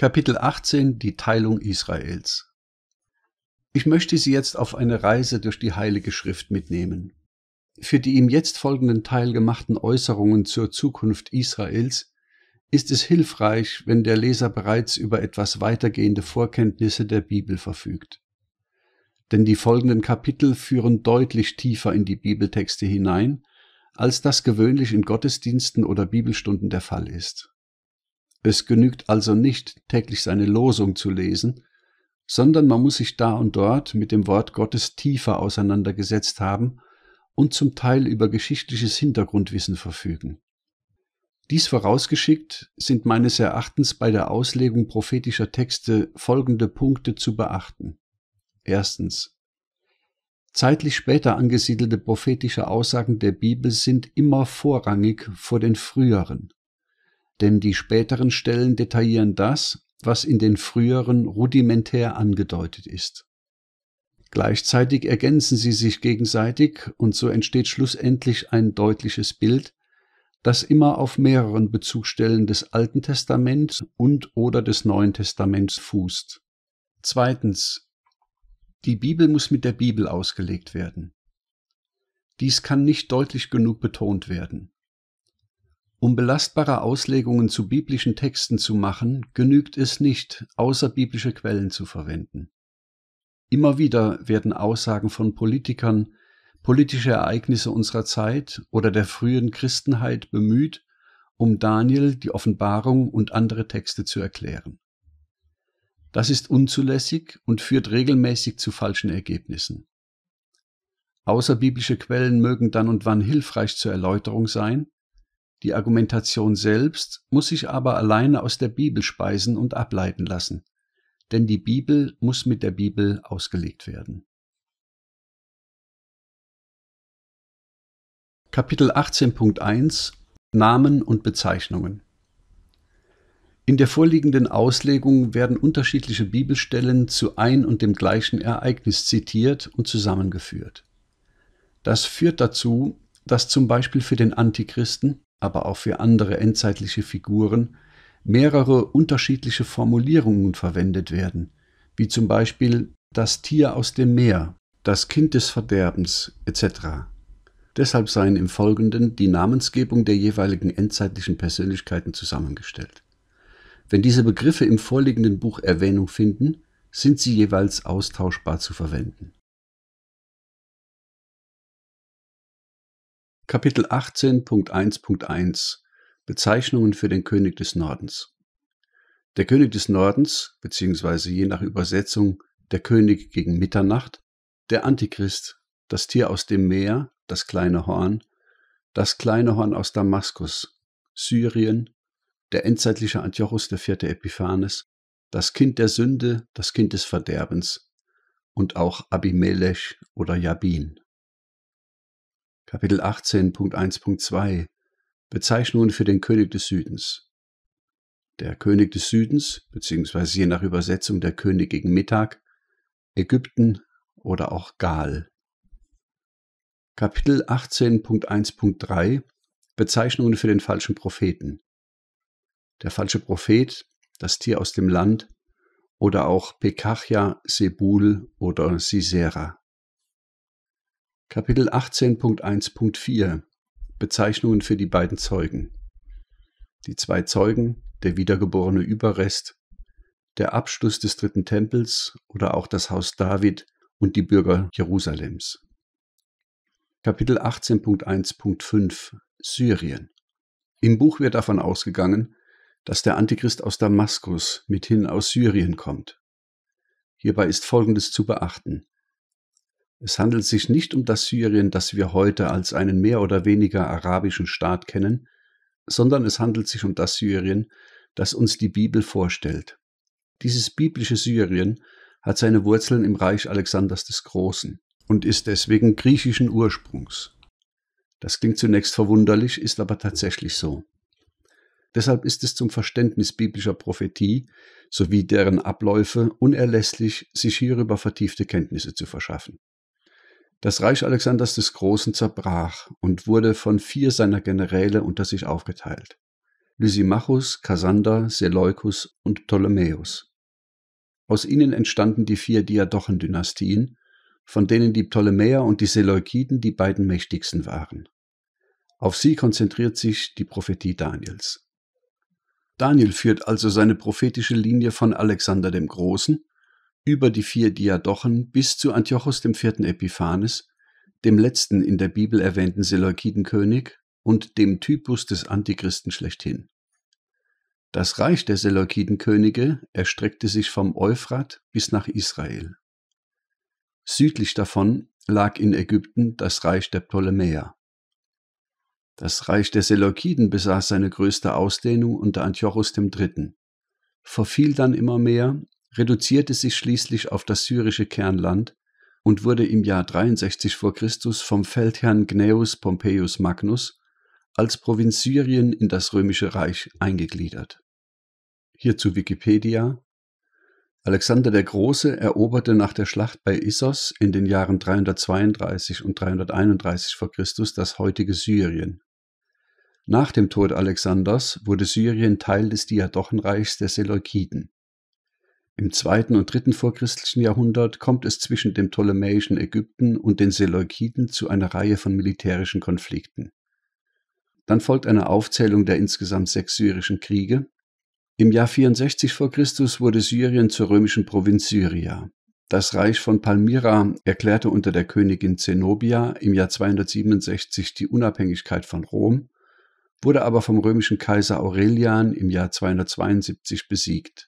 Kapitel 18 Die Teilung Israels Ich möchte Sie jetzt auf eine Reise durch die Heilige Schrift mitnehmen. Für die im jetzt folgenden Teil gemachten Äußerungen zur Zukunft Israels ist es hilfreich, wenn der Leser bereits über etwas weitergehende Vorkenntnisse der Bibel verfügt. Denn die folgenden Kapitel führen deutlich tiefer in die Bibeltexte hinein, als das gewöhnlich in Gottesdiensten oder Bibelstunden der Fall ist. Es genügt also nicht, täglich seine Losung zu lesen, sondern man muss sich da und dort mit dem Wort Gottes tiefer auseinandergesetzt haben und zum Teil über geschichtliches Hintergrundwissen verfügen. Dies vorausgeschickt sind meines Erachtens bei der Auslegung prophetischer Texte folgende Punkte zu beachten. Erstens. Zeitlich später angesiedelte prophetische Aussagen der Bibel sind immer vorrangig vor den früheren denn die späteren Stellen detaillieren das, was in den früheren rudimentär angedeutet ist. Gleichzeitig ergänzen sie sich gegenseitig und so entsteht schlussendlich ein deutliches Bild, das immer auf mehreren Bezugstellen des Alten Testaments und oder des Neuen Testaments fußt. Zweitens. Die Bibel muss mit der Bibel ausgelegt werden. Dies kann nicht deutlich genug betont werden. Um belastbare Auslegungen zu biblischen Texten zu machen, genügt es nicht, außerbiblische Quellen zu verwenden. Immer wieder werden Aussagen von Politikern, politische Ereignisse unserer Zeit oder der frühen Christenheit bemüht, um Daniel, die Offenbarung und andere Texte zu erklären. Das ist unzulässig und führt regelmäßig zu falschen Ergebnissen. Außerbiblische Quellen mögen dann und wann hilfreich zur Erläuterung sein, die Argumentation selbst muss sich aber alleine aus der Bibel speisen und ableiten lassen, denn die Bibel muss mit der Bibel ausgelegt werden. Kapitel 18.1 Namen und Bezeichnungen In der vorliegenden Auslegung werden unterschiedliche Bibelstellen zu ein und dem gleichen Ereignis zitiert und zusammengeführt. Das führt dazu, dass zum Beispiel für den Antichristen aber auch für andere endzeitliche Figuren, mehrere unterschiedliche Formulierungen verwendet werden, wie zum Beispiel das Tier aus dem Meer, das Kind des Verderbens etc. Deshalb seien im Folgenden die Namensgebung der jeweiligen endzeitlichen Persönlichkeiten zusammengestellt. Wenn diese Begriffe im vorliegenden Buch Erwähnung finden, sind sie jeweils austauschbar zu verwenden. Kapitel 18.1.1 Bezeichnungen für den König des Nordens. Der König des Nordens, beziehungsweise je nach Übersetzung der König gegen Mitternacht, der Antichrist, das Tier aus dem Meer, das kleine Horn, das kleine Horn aus Damaskus, Syrien, der endzeitliche Antiochus IV. Epiphanes, das Kind der Sünde, das Kind des Verderbens und auch Abimelech oder Jabin. Kapitel 18.1.2 Bezeichnungen für den König des Südens. Der König des Südens, beziehungsweise je nach Übersetzung der König gegen Mittag, Ägypten oder auch Gal. Kapitel 18.1.3 Bezeichnungen für den falschen Propheten. Der falsche Prophet, das Tier aus dem Land oder auch Pekachia, Sebul oder Sisera. Kapitel 18.1.4 Bezeichnungen für die beiden Zeugen. Die zwei Zeugen, der wiedergeborene Überrest, der Abschluss des dritten Tempels oder auch das Haus David und die Bürger Jerusalems. Kapitel 18.1.5 Syrien. Im Buch wird davon ausgegangen, dass der Antichrist aus Damaskus mithin aus Syrien kommt. Hierbei ist Folgendes zu beachten. Es handelt sich nicht um das Syrien, das wir heute als einen mehr oder weniger arabischen Staat kennen, sondern es handelt sich um das Syrien, das uns die Bibel vorstellt. Dieses biblische Syrien hat seine Wurzeln im Reich Alexanders des Großen und ist deswegen griechischen Ursprungs. Das klingt zunächst verwunderlich, ist aber tatsächlich so. Deshalb ist es zum Verständnis biblischer Prophetie sowie deren Abläufe unerlässlich, sich hierüber vertiefte Kenntnisse zu verschaffen. Das Reich Alexanders des Großen zerbrach und wurde von vier seiner Generäle unter sich aufgeteilt. Lysimachus, Kassander, Seleukus und Ptolemäus. Aus ihnen entstanden die vier Diadochendynastien, von denen die Ptolemäer und die Seleukiden die beiden mächtigsten waren. Auf sie konzentriert sich die Prophetie Daniels. Daniel führt also seine prophetische Linie von Alexander dem Großen über die vier Diadochen bis zu Antiochos IV. Epiphanes, dem letzten in der Bibel erwähnten Seleukidenkönig und dem Typus des Antichristen schlechthin. Das Reich der Seleukidenkönige erstreckte sich vom Euphrat bis nach Israel. Südlich davon lag in Ägypten das Reich der Ptolemäer. Das Reich der Seleukiden besaß seine größte Ausdehnung unter Antiochos III., verfiel dann immer mehr reduzierte sich schließlich auf das syrische Kernland und wurde im Jahr 63 v. Chr. vom Feldherrn Gnaeus Pompeius Magnus als Provinz Syrien in das römische Reich eingegliedert. Hierzu Wikipedia Alexander der Große eroberte nach der Schlacht bei Issos in den Jahren 332 und 331 v. Chr. das heutige Syrien. Nach dem Tod Alexanders wurde Syrien Teil des Diadochenreichs der Seleukiden. Im zweiten und dritten vorchristlichen Jahrhundert kommt es zwischen dem ptolemäischen Ägypten und den Seleukiden zu einer Reihe von militärischen Konflikten. Dann folgt eine Aufzählung der insgesamt sechs syrischen Kriege. Im Jahr 64 vor Christus wurde Syrien zur römischen Provinz Syria. Das Reich von Palmyra erklärte unter der Königin Zenobia im Jahr 267 die Unabhängigkeit von Rom, wurde aber vom römischen Kaiser Aurelian im Jahr 272 besiegt.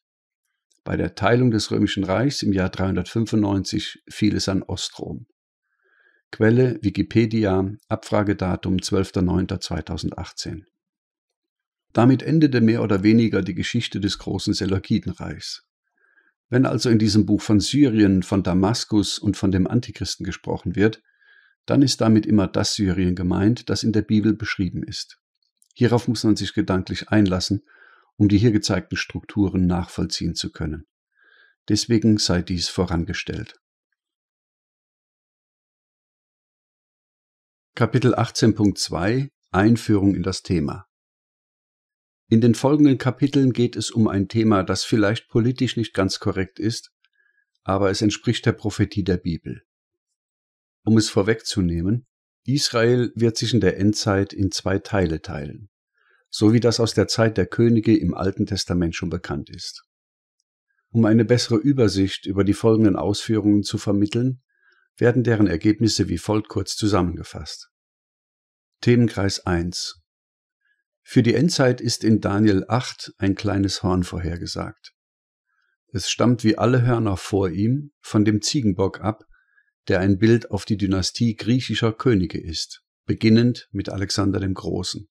Bei der Teilung des Römischen Reichs im Jahr 395 fiel es an Ostrom. Quelle Wikipedia, Abfragedatum 12.09.2018. Damit endete mehr oder weniger die Geschichte des großen Seleukidenreichs. Wenn also in diesem Buch von Syrien, von Damaskus und von dem Antichristen gesprochen wird, dann ist damit immer das Syrien gemeint, das in der Bibel beschrieben ist. Hierauf muss man sich gedanklich einlassen um die hier gezeigten Strukturen nachvollziehen zu können. Deswegen sei dies vorangestellt. Kapitel 18.2 Einführung in das Thema In den folgenden Kapiteln geht es um ein Thema, das vielleicht politisch nicht ganz korrekt ist, aber es entspricht der Prophetie der Bibel. Um es vorwegzunehmen, Israel wird sich in der Endzeit in zwei Teile teilen so wie das aus der Zeit der Könige im Alten Testament schon bekannt ist. Um eine bessere Übersicht über die folgenden Ausführungen zu vermitteln, werden deren Ergebnisse wie folgt kurz zusammengefasst. Themenkreis 1 Für die Endzeit ist in Daniel 8 ein kleines Horn vorhergesagt. Es stammt wie alle Hörner vor ihm von dem Ziegenbock ab, der ein Bild auf die Dynastie griechischer Könige ist, beginnend mit Alexander dem Großen.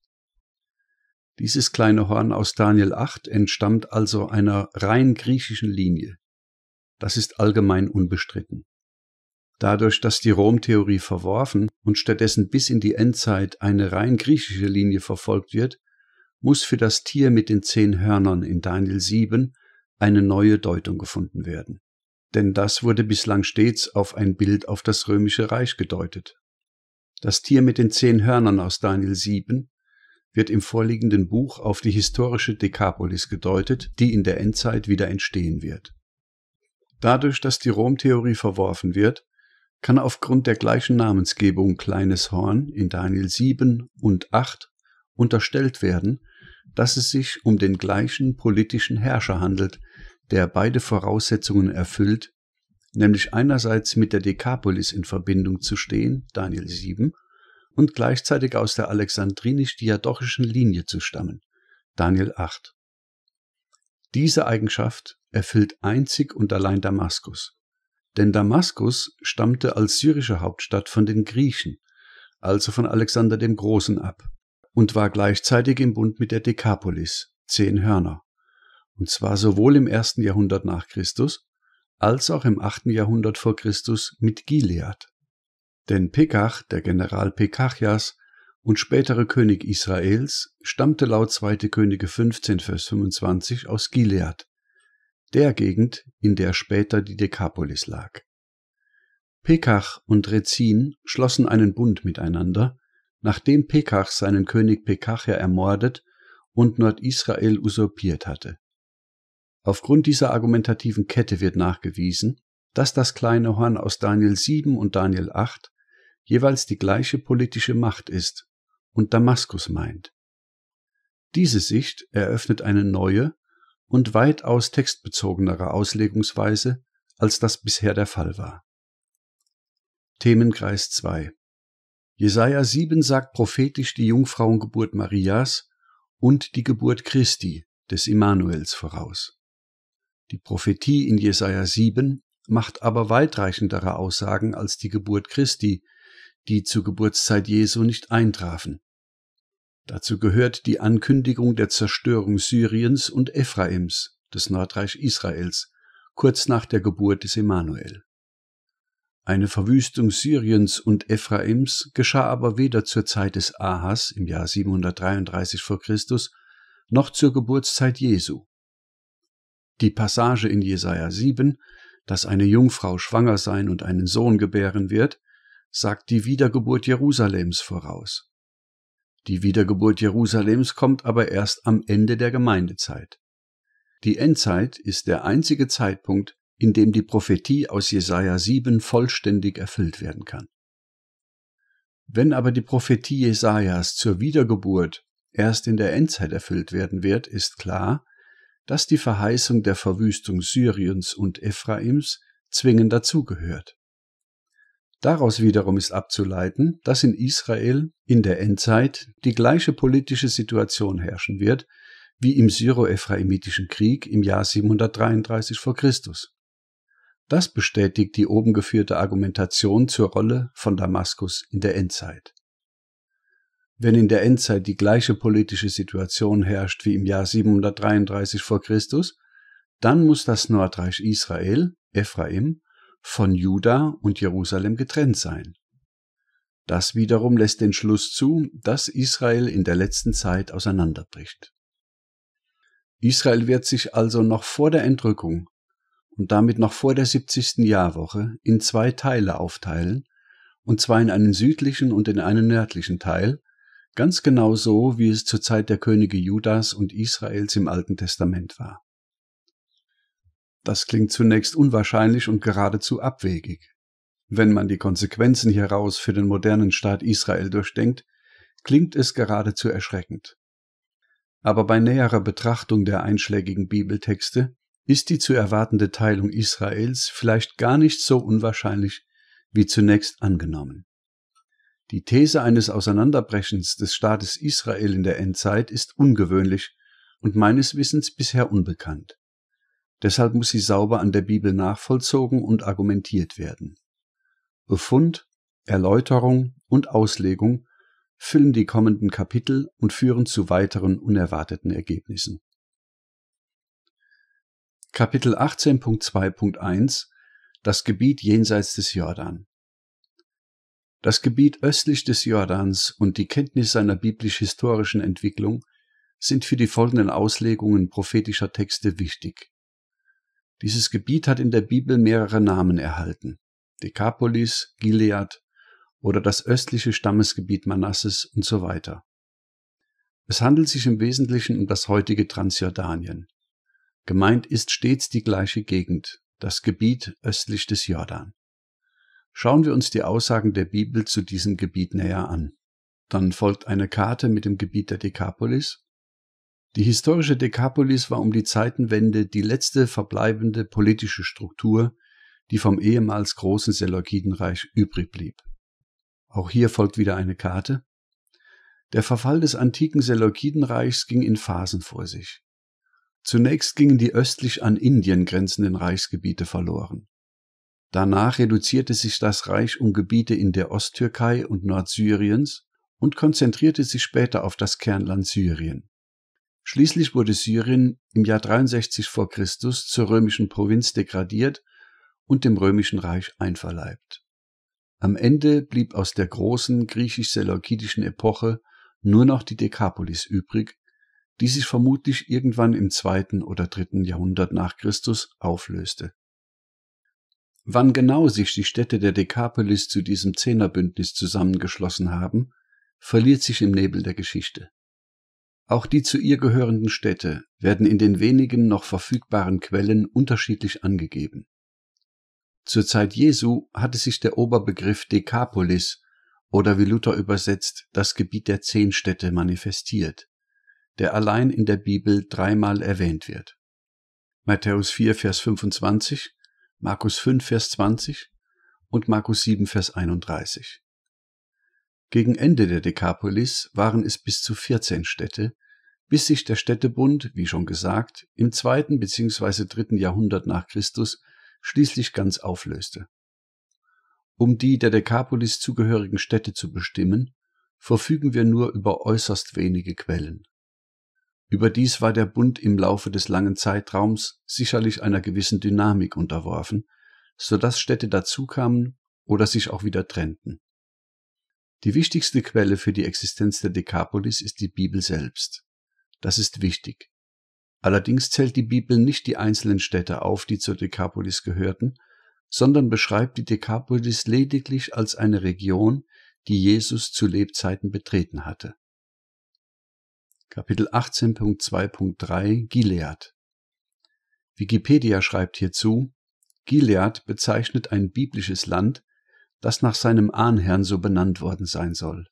Dieses kleine Horn aus Daniel 8 entstammt also einer rein griechischen Linie. Das ist allgemein unbestritten. Dadurch, dass die Rom-Theorie verworfen und stattdessen bis in die Endzeit eine rein griechische Linie verfolgt wird, muss für das Tier mit den zehn Hörnern in Daniel 7 eine neue Deutung gefunden werden. Denn das wurde bislang stets auf ein Bild auf das römische Reich gedeutet. Das Tier mit den zehn Hörnern aus Daniel 7 wird im vorliegenden Buch auf die historische Dekapolis gedeutet, die in der Endzeit wieder entstehen wird. Dadurch, dass die Rom-Theorie verworfen wird, kann aufgrund der gleichen Namensgebung Kleines Horn in Daniel 7 und 8 unterstellt werden, dass es sich um den gleichen politischen Herrscher handelt, der beide Voraussetzungen erfüllt, nämlich einerseits mit der Dekapolis in Verbindung zu stehen, Daniel 7, und gleichzeitig aus der alexandrinisch-diadochischen Linie zu stammen. Daniel 8. Diese Eigenschaft erfüllt einzig und allein Damaskus. Denn Damaskus stammte als syrische Hauptstadt von den Griechen, also von Alexander dem Großen ab, und war gleichzeitig im Bund mit der Dekapolis, zehn Hörner, und zwar sowohl im ersten Jahrhundert nach Christus als auch im achten Jahrhundert vor Christus mit Gilead. Denn Pekach, der General Pekachias und spätere König Israels, stammte laut 2. Könige 15, Vers 25 aus Gilead, der Gegend, in der später die Dekapolis lag. Pekach und Rezin schlossen einen Bund miteinander, nachdem Pekach seinen König Pekachia ermordet und Nordisrael usurpiert hatte. Aufgrund dieser argumentativen Kette wird nachgewiesen, dass das kleine Horn aus Daniel 7 und Daniel 8 jeweils die gleiche politische Macht ist und Damaskus meint. Diese Sicht eröffnet eine neue und weitaus textbezogenere Auslegungsweise, als das bisher der Fall war. Themenkreis 2 Jesaja 7 sagt prophetisch die Jungfrauengeburt Marias und die Geburt Christi, des Immanuels, voraus. Die Prophetie in Jesaja 7 macht aber weitreichendere Aussagen als die Geburt Christi, die zur Geburtszeit Jesu nicht eintrafen. Dazu gehört die Ankündigung der Zerstörung Syriens und Ephraims, des Nordreich Israels, kurz nach der Geburt des Emanuel. Eine Verwüstung Syriens und Ephraims geschah aber weder zur Zeit des Ahas im Jahr 733 vor Christus noch zur Geburtszeit Jesu. Die Passage in Jesaja 7, dass eine Jungfrau schwanger sein und einen Sohn gebären wird, sagt die Wiedergeburt Jerusalems voraus. Die Wiedergeburt Jerusalems kommt aber erst am Ende der Gemeindezeit. Die Endzeit ist der einzige Zeitpunkt, in dem die Prophetie aus Jesaja 7 vollständig erfüllt werden kann. Wenn aber die Prophetie Jesajas zur Wiedergeburt erst in der Endzeit erfüllt werden wird, ist klar, dass die Verheißung der Verwüstung Syriens und Ephraims zwingend dazugehört. Daraus wiederum ist abzuleiten, dass in Israel in der Endzeit die gleiche politische Situation herrschen wird wie im syro-ephraimitischen Krieg im Jahr 733 vor Christus. Das bestätigt die oben geführte Argumentation zur Rolle von Damaskus in der Endzeit. Wenn in der Endzeit die gleiche politische Situation herrscht wie im Jahr 733 vor Christus, dann muss das Nordreich Israel, Ephraim, von Juda und Jerusalem getrennt sein. Das wiederum lässt den Schluss zu, dass Israel in der letzten Zeit auseinanderbricht. Israel wird sich also noch vor der Entrückung und damit noch vor der 70. Jahrwoche in zwei Teile aufteilen, und zwar in einen südlichen und in einen nördlichen Teil, ganz genau so, wie es zur Zeit der Könige Judas und Israels im Alten Testament war. Das klingt zunächst unwahrscheinlich und geradezu abwegig. Wenn man die Konsequenzen hieraus für den modernen Staat Israel durchdenkt, klingt es geradezu erschreckend. Aber bei näherer Betrachtung der einschlägigen Bibeltexte ist die zu erwartende Teilung Israels vielleicht gar nicht so unwahrscheinlich wie zunächst angenommen. Die These eines Auseinanderbrechens des Staates Israel in der Endzeit ist ungewöhnlich und meines Wissens bisher unbekannt. Deshalb muss sie sauber an der Bibel nachvollzogen und argumentiert werden. Befund, Erläuterung und Auslegung füllen die kommenden Kapitel und führen zu weiteren unerwarteten Ergebnissen. Kapitel 18.2.1 Das Gebiet jenseits des Jordan Das Gebiet östlich des Jordans und die Kenntnis seiner biblisch-historischen Entwicklung sind für die folgenden Auslegungen prophetischer Texte wichtig. Dieses Gebiet hat in der Bibel mehrere Namen erhalten. Dekapolis, Gilead oder das östliche Stammesgebiet Manasses und so weiter. Es handelt sich im Wesentlichen um das heutige Transjordanien. Gemeint ist stets die gleiche Gegend, das Gebiet östlich des Jordan. Schauen wir uns die Aussagen der Bibel zu diesem Gebiet näher an. Dann folgt eine Karte mit dem Gebiet der Dekapolis die historische Dekapolis war um die Zeitenwende die letzte verbleibende politische Struktur, die vom ehemals großen Seleukidenreich übrig blieb. Auch hier folgt wieder eine Karte. Der Verfall des antiken Seleukidenreichs ging in Phasen vor sich. Zunächst gingen die östlich an Indien grenzenden Reichsgebiete verloren. Danach reduzierte sich das Reich um Gebiete in der Osttürkei und Nordsyriens und konzentrierte sich später auf das Kernland Syrien. Schließlich wurde Syrien im Jahr 63 vor Christus zur römischen Provinz degradiert und dem römischen Reich einverleibt. Am Ende blieb aus der großen griechisch-seleukidischen Epoche nur noch die Dekapolis übrig, die sich vermutlich irgendwann im zweiten oder dritten Jahrhundert nach Christus auflöste. Wann genau sich die Städte der Dekapolis zu diesem Zehnerbündnis zusammengeschlossen haben, verliert sich im Nebel der Geschichte. Auch die zu ihr gehörenden Städte werden in den wenigen noch verfügbaren Quellen unterschiedlich angegeben. Zur Zeit Jesu hatte sich der Oberbegriff Dekapolis oder wie Luther übersetzt das Gebiet der zehn Städte manifestiert, der allein in der Bibel dreimal erwähnt wird. Matthäus 4, Vers 25, Markus 5, Vers 20 und Markus 7, Vers 31. Gegen Ende der Dekapolis waren es bis zu 14 Städte, bis sich der Städtebund, wie schon gesagt, im zweiten bzw. dritten Jahrhundert nach Christus schließlich ganz auflöste. Um die der Dekapolis zugehörigen Städte zu bestimmen, verfügen wir nur über äußerst wenige Quellen. Überdies war der Bund im Laufe des langen Zeitraums sicherlich einer gewissen Dynamik unterworfen, so dass Städte dazukamen oder sich auch wieder trennten. Die wichtigste Quelle für die Existenz der Dekapolis ist die Bibel selbst. Das ist wichtig. Allerdings zählt die Bibel nicht die einzelnen Städte auf, die zur Dekapolis gehörten, sondern beschreibt die Dekapolis lediglich als eine Region, die Jesus zu Lebzeiten betreten hatte. Kapitel 18.2.3 Gilead Wikipedia schreibt hierzu, Gilead bezeichnet ein biblisches Land, das nach seinem Ahnherrn so benannt worden sein soll.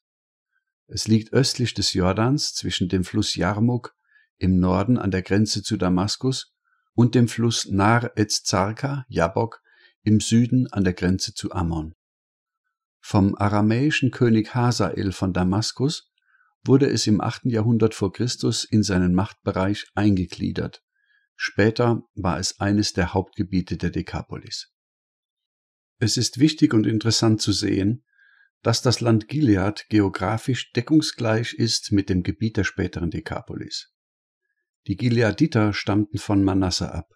Es liegt östlich des Jordans zwischen dem Fluss Jarmuk im Norden an der Grenze zu Damaskus und dem Fluss Nar Ezzarka, Jabok, im Süden an der Grenze zu Ammon. Vom aramäischen König Hasael von Damaskus wurde es im 8. Jahrhundert vor Christus in seinen Machtbereich eingegliedert. Später war es eines der Hauptgebiete der Dekapolis. Es ist wichtig und interessant zu sehen, dass das Land Gilead geografisch deckungsgleich ist mit dem Gebiet der späteren Dekapolis. Die Gileaditer stammten von Manasse ab.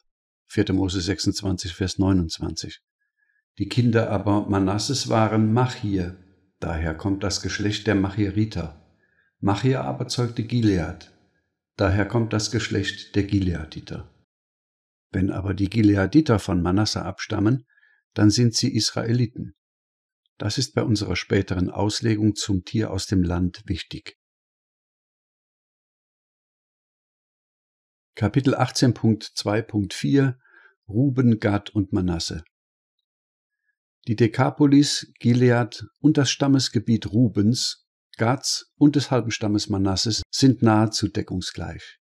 4. Mose 26, Vers 29. Die Kinder aber Manasses waren Machir, daher kommt das Geschlecht der Machiriter. Machir aber zeugte Gilead, daher kommt das Geschlecht der Gileaditer. Wenn aber die Gileaditer von Manasse abstammen, dann sind sie Israeliten. Das ist bei unserer späteren Auslegung zum Tier aus dem Land wichtig. Kapitel 18.2.4 Ruben, Gad und Manasse Die Dekapolis, Gilead und das Stammesgebiet Rubens, Gads und des halben Stammes Manasses sind nahezu deckungsgleich.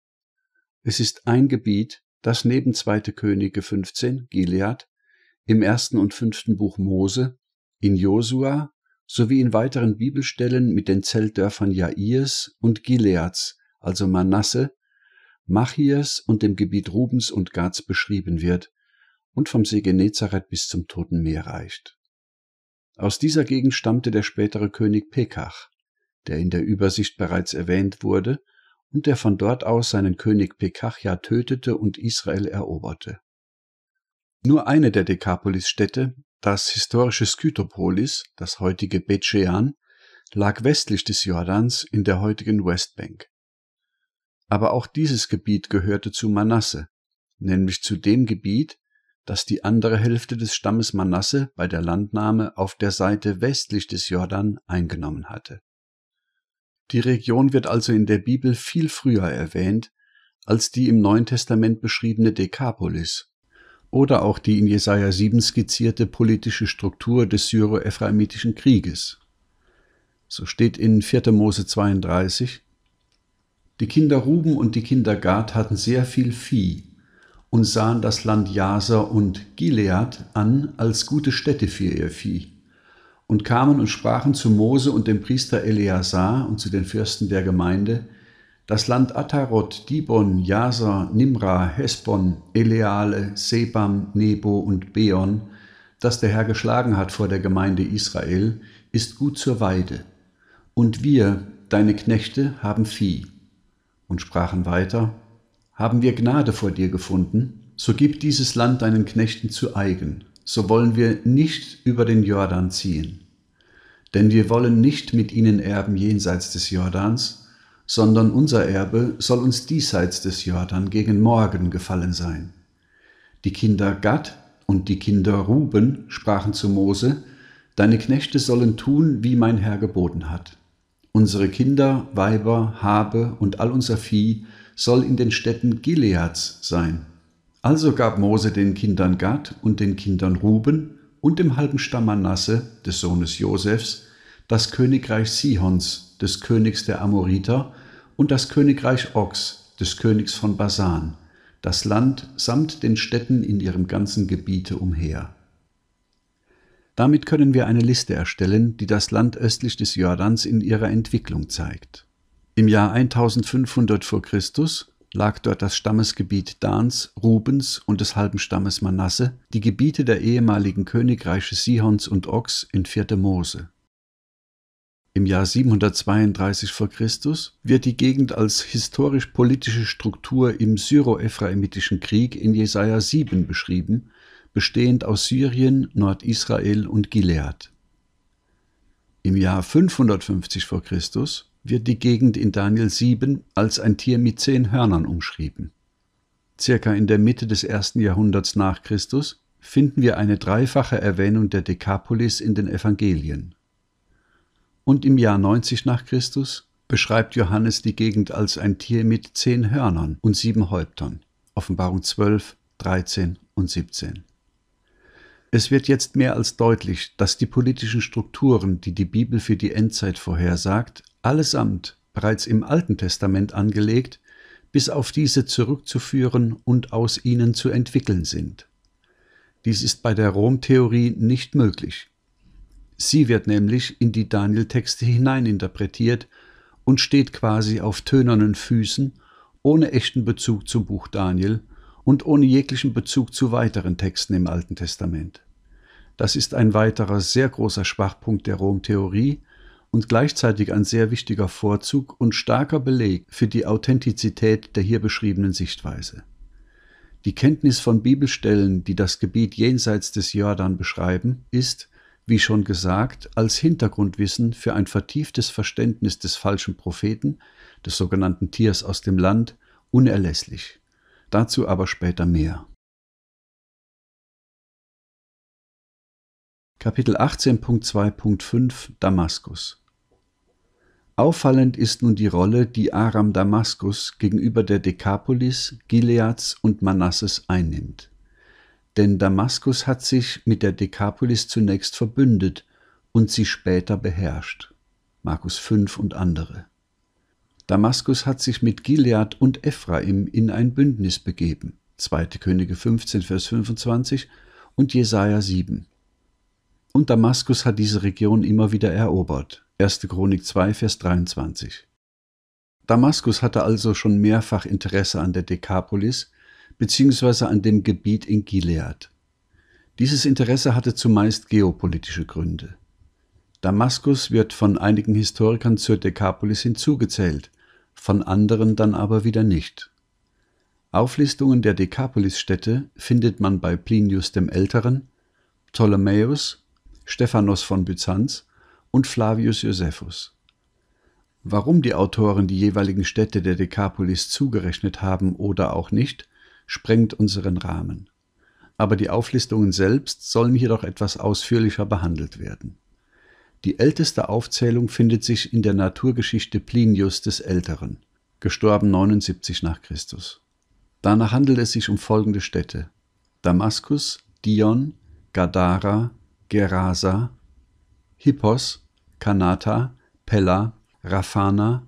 Es ist ein Gebiet, das neben 2. Könige 15 Gilead im ersten und fünften Buch Mose, in Josua sowie in weiteren Bibelstellen mit den Zeltdörfern Jairs und Gileads, also Manasse, Machirs und dem Gebiet Rubens und Gads beschrieben wird und vom See Genezareth bis zum Toten Meer reicht. Aus dieser Gegend stammte der spätere König Pekach, der in der Übersicht bereits erwähnt wurde und der von dort aus seinen König Pekach ja tötete und Israel eroberte. Nur eine der Dekapolis-Städte, das historische Skytopolis, das heutige Bedschean, lag westlich des Jordans in der heutigen Westbank. Aber auch dieses Gebiet gehörte zu Manasse, nämlich zu dem Gebiet, das die andere Hälfte des Stammes Manasse bei der Landnahme auf der Seite westlich des Jordan eingenommen hatte. Die Region wird also in der Bibel viel früher erwähnt als die im Neuen Testament beschriebene Dekapolis oder auch die in Jesaja 7 skizzierte politische Struktur des syro-ephraimitischen Krieges. So steht in 4. Mose 32, die Kinder Ruben und die Kinder Gad hatten sehr viel Vieh und sahen das Land Jaser und Gilead an als gute Städte für ihr Vieh und kamen und sprachen zu Mose und dem Priester Eleazar und zu den Fürsten der Gemeinde, das Land Ataroth, Dibon, Jaser, Nimra, Hesbon, Eleale, Sebam, Nebo und Beon, das der Herr geschlagen hat vor der Gemeinde Israel, ist gut zur Weide. Und wir, deine Knechte, haben Vieh. Und sprachen weiter, haben wir Gnade vor dir gefunden, so gib dieses Land deinen Knechten zu eigen, so wollen wir nicht über den Jordan ziehen. Denn wir wollen nicht mit ihnen erben jenseits des Jordans, sondern unser Erbe soll uns diesseits des Jordan gegen Morgen gefallen sein. Die Kinder Gad und die Kinder Ruben sprachen zu Mose, Deine Knechte sollen tun, wie mein Herr geboten hat. Unsere Kinder, Weiber, Habe und all unser Vieh soll in den Städten Gileads sein. Also gab Mose den Kindern Gad und den Kindern Ruben und dem halben Stamm Manasse, des Sohnes Josefs, das Königreich Sihons, des Königs der Amoriter, und das Königreich Ox des Königs von Basan, das Land samt den Städten in ihrem ganzen Gebiete umher. Damit können wir eine Liste erstellen, die das Land östlich des Jordans in ihrer Entwicklung zeigt. Im Jahr 1500 vor Christus lag dort das Stammesgebiet Dans, Rubens und des halben Stammes Manasse, die Gebiete der ehemaligen Königreiche Sihons und Ox in 4. Mose. Im Jahr 732 v. Chr. wird die Gegend als historisch-politische Struktur im syro ephraimitischen Krieg in Jesaja 7 beschrieben, bestehend aus Syrien, Nordisrael und Gilead. Im Jahr 550 v. Chr. wird die Gegend in Daniel 7 als ein Tier mit zehn Hörnern umschrieben. Circa in der Mitte des ersten Jahrhunderts nach Christus finden wir eine dreifache Erwähnung der Dekapolis in den Evangelien und im Jahr 90 nach Christus beschreibt Johannes die Gegend als ein Tier mit zehn Hörnern und sieben Häuptern. Offenbarung 12, 13 und 17. Es wird jetzt mehr als deutlich, dass die politischen Strukturen, die die Bibel für die Endzeit vorhersagt, allesamt bereits im Alten Testament angelegt, bis auf diese zurückzuführen und aus ihnen zu entwickeln sind. Dies ist bei der Rom-Theorie nicht möglich, Sie wird nämlich in die Daniel-Texte hineininterpretiert und steht quasi auf tönernen Füßen, ohne echten Bezug zum Buch Daniel und ohne jeglichen Bezug zu weiteren Texten im Alten Testament. Das ist ein weiterer sehr großer Schwachpunkt der Rom-Theorie und gleichzeitig ein sehr wichtiger Vorzug und starker Beleg für die Authentizität der hier beschriebenen Sichtweise. Die Kenntnis von Bibelstellen, die das Gebiet jenseits des Jordan beschreiben, ist, wie schon gesagt, als Hintergrundwissen für ein vertieftes Verständnis des falschen Propheten, des sogenannten Tiers aus dem Land, unerlässlich. Dazu aber später mehr. Kapitel 18.2.5 Damaskus Auffallend ist nun die Rolle, die Aram Damaskus gegenüber der Dekapolis, Gileads und Manasses einnimmt denn Damaskus hat sich mit der Dekapolis zunächst verbündet und sie später beherrscht. Markus 5 und andere. Damaskus hat sich mit Gilead und Ephraim in ein Bündnis begeben. 2. Könige 15, Vers 25 und Jesaja 7. Und Damaskus hat diese Region immer wieder erobert. 1. Chronik 2, Vers 23. Damaskus hatte also schon mehrfach Interesse an der Dekapolis, beziehungsweise an dem Gebiet in Gilead. Dieses Interesse hatte zumeist geopolitische Gründe. Damaskus wird von einigen Historikern zur Dekapolis hinzugezählt, von anderen dann aber wieder nicht. Auflistungen der Dekapolis-Städte findet man bei Plinius dem Älteren, Ptolemäus, Stephanos von Byzanz und Flavius Josephus. Warum die Autoren die jeweiligen Städte der Dekapolis zugerechnet haben oder auch nicht, sprengt unseren Rahmen. Aber die Auflistungen selbst sollen jedoch etwas ausführlicher behandelt werden. Die älteste Aufzählung findet sich in der Naturgeschichte Plinius des Älteren, gestorben 79 nach Christus. Danach handelt es sich um folgende Städte: Damaskus, Dion, Gadara, Gerasa, Hippos, Kanata, Pella, Rafana,